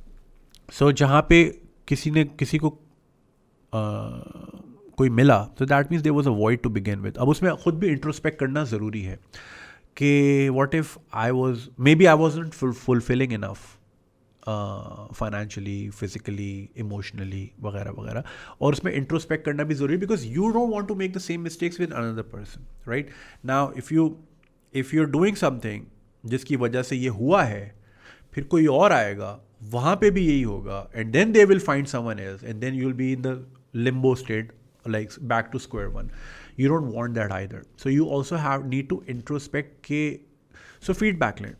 सो so, जहाँ पे किसी ने किसी को आ, uh, कोई मिला तो that means they was a void to begin with अब उसमें खुद भी इंट्रोस्पेक्ट करना ज़रूरी है कि what if I was maybe I was not fulfilling enough financially physically emotionally वगैरह वगैरह और उसमें इंट्रोस्पेक्ट करना भी ज़रूरी because you don't want to make the same mistakes with another person right now if you if you are doing something जिसकी वजह से ये हुआ है फिर कोई और आएगा वहाँ पे भी यही होगा and then they will find someone else and then you will be in the limbo state like back to square one you don't want that either so you also have need to introspect के so feedback लें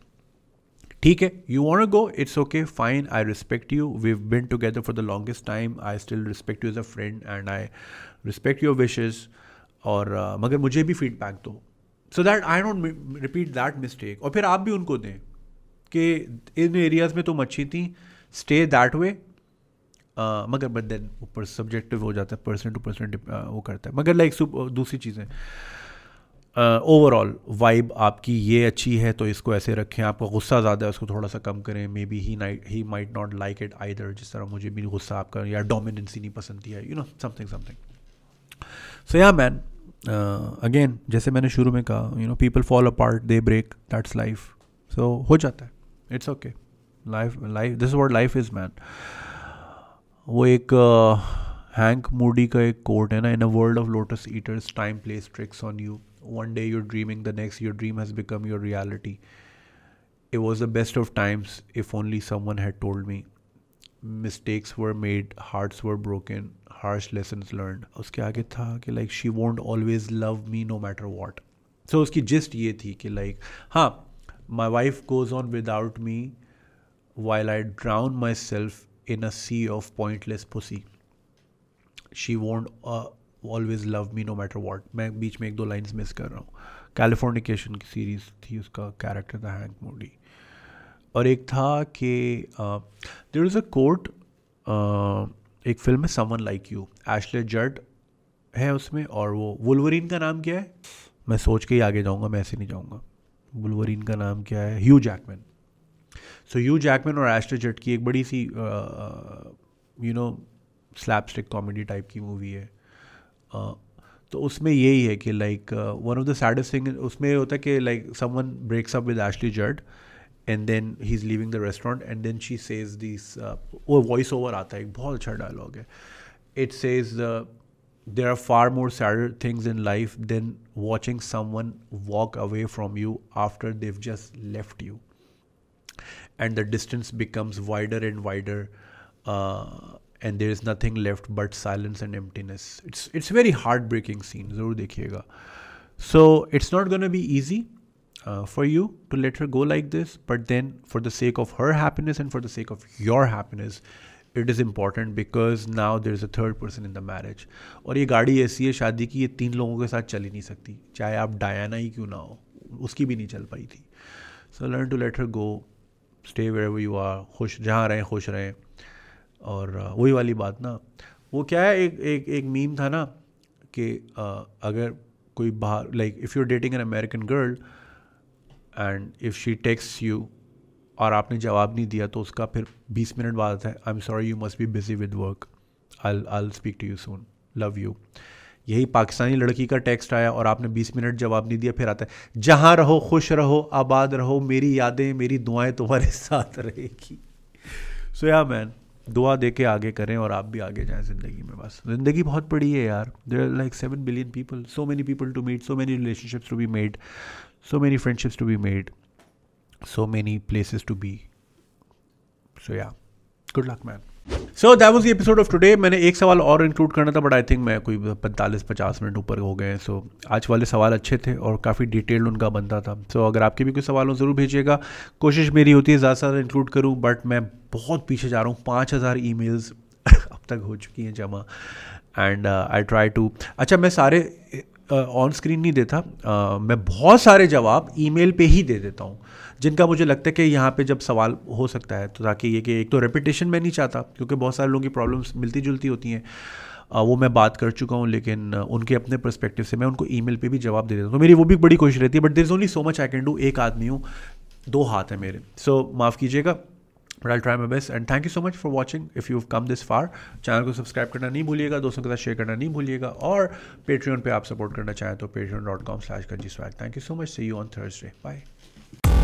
ठीक है you want go it's okay fine I respect you we been together for the longest time I still respect you as a friend and I respect your wishes और uh, मगर मुझे भी feedback दो so that I don't repeat that mistake और फिर आप भी उनको दें कि इन एरियाज़ में तुम अच्छी थी स्टे दैट वे मगर बट देन ऊपर सब्जेक्टिव हो जाता है पर्सन टू पर्सन वो करता है मगर लाइक like, दूसरी चीज़ें ओवरऑल uh, वाइब आपकी ये अच्छी है तो इसको ऐसे रखें आपका गुस्सा ज़्यादा है उसको थोड़ा सा कम करें maybe he night he might not like it either जिस तरह मुझे भी गुस्सा आपका या डोमिनेंसी नहीं पसंद है you know something something so या मैन अगेन जैसे मैंने शुरू में कहा you know people fall apart they break that's life so हो जाता है it's okay life life this word life is man वो एक हैंक मूडी का एक कोट है ना in a world of lotus eaters time plays tricks on you one day you're dreaming the next your dream has become your reality it was the best of times if only someone had told me mistakes were made hearts were broken harsh lessons learned उसके आगे था कि like she won't always love me no matter what so उसकी gist ये थी कि like हाँ my wife goes on without me while I drown myself in a sea of pointless pussy she won't uh, always love me no matter what मैं बीच में एक दो लाइन्स मिस कर रहा हूँ कैलिफोर्निकेशन की सीरीज़ थी उसका कैरेक्टर था हैंक मोडी और एक था कि देर इज़ अ कोर्ट एक फिल्म है समन लाइक यू एशले जड है उसमें और वो वुलवरीन का नाम क्या है मैं सोच के ही आगे जाऊँगा मैं ऐसे नहीं जाऊँगा वुलवरीन का नाम क्या है Hugh Jackman so you Jackman और एशले जट की एक बड़ी सी you know slapstick comedy type की मूवी है तो उसमें यही है कि like one of the saddest thing उसमें ये होता है कि like someone breaks up with Ashley Judd and then he is living the restaurant and then she says this वो वॉइस ओवर आता है एक बहुत अच्छा डायलॉग है it says there are far more sad things in life than watching someone walk away from you after they've just left you and the distance becomes wider and wider and there is nothing left but silence and emptiness it's it's very heartbreaking scene zarur dekhiyega so it's not going to be easy uh, for you to let her go like this but then for the sake of her happiness and for the sake of your happiness it is important because now there's a third person in the marriage. और ये गाड़ी ऐसी है शादी की ये तीन लोगों के साथ चली नहीं सकती चाहे आप डायना ही क्यों ना हो उसकी भी नहीं चल पाई थी So learn to let her go. Stay wherever you are. खुश जहाँ रहें खुश रहें और वही वाली बात ना वो क्या है एक एक एक मीम था ना कि अगर कोई बाहर like if you dating an American girl and if she texts you और आपने जवाब नहीं दिया तो उसका फिर बीस मिनट बाद है I am sorry you must be busy with work I I speak to you soon love you यही पाकिस्तानी लड़की का टेक्स्ट आया और आपने 20 मिनट जवाब नहीं दिया फिर आता है जहाँ रहो खुश रहो आबाद रहो मेरी यादें मेरी दुआएं तुम्हारे साथ रहेगी सो या मैन दुआ दे के आगे करें और आप भी आगे जाएं ज़िंदगी में बस ज़िंदगी बहुत बड़ी है यार there are like seven billion people so many people to meet so many relationships to be made so many friendships to be made so many places to be so या good luck man so that was episode of today मैंने एक सवाल और include करना था but I think मैं कोई पैंतालीस पचास मिनट ऊपर हो गए हैं सो so, आज वाले सवाल अच्छे थे और काफ़ी डिटेल्ड उनका बनता था सो so, अगर आपके भी कोई सवाल हो ज़रूर भेजिएगा कोशिश मेरी होती है ज़्यादा से ज़्यादा इंक्लूड करूँ बट मैं बहुत पीछे जा रहा हूँ पाँच हज़ार ई मेल्स अब तक हो चुकी हैं जमा एंड आई ट्राई टू अच्छा मैं सारे ऑन uh, स्क्रीन नहीं देता uh, मैं बहुत सारे जवाब मेल पर ही दे देता हूँ जिनका मुझे लगता है कि यहाँ पे जब सवाल हो सकता है तो ताकि ये कि एक तो रेपिटेशन मैं नहीं चाहता क्योंकि बहुत सारे लोगों की प्रॉब्लम्स मिलती जुलती होती हैं वो मैं बात कर चुका हूँ लेकिन उनके अपने परस्पेक्टिव से मैं उनको ई मेल भी जवाब दे देता हूँ तो मेरी वो भी बड़ी कोशिश रहती है but there is only so much I can do एक आदमी हूँ दो हाथ हैं मेरे सो माफ़ कीजिएगा but I try my best and thank you so much for watching if you come this far channel को सब्सक्राइब करना नहीं भूलिएगा दोस्तों के साथ शेयर करना नहीं भूलिएगा और पेट्रियन पर आप सपोर्ट करना चाहें तो पेट्रियन डॉट कॉम स्लैश कर G swag thank you so much see you on Thursday bye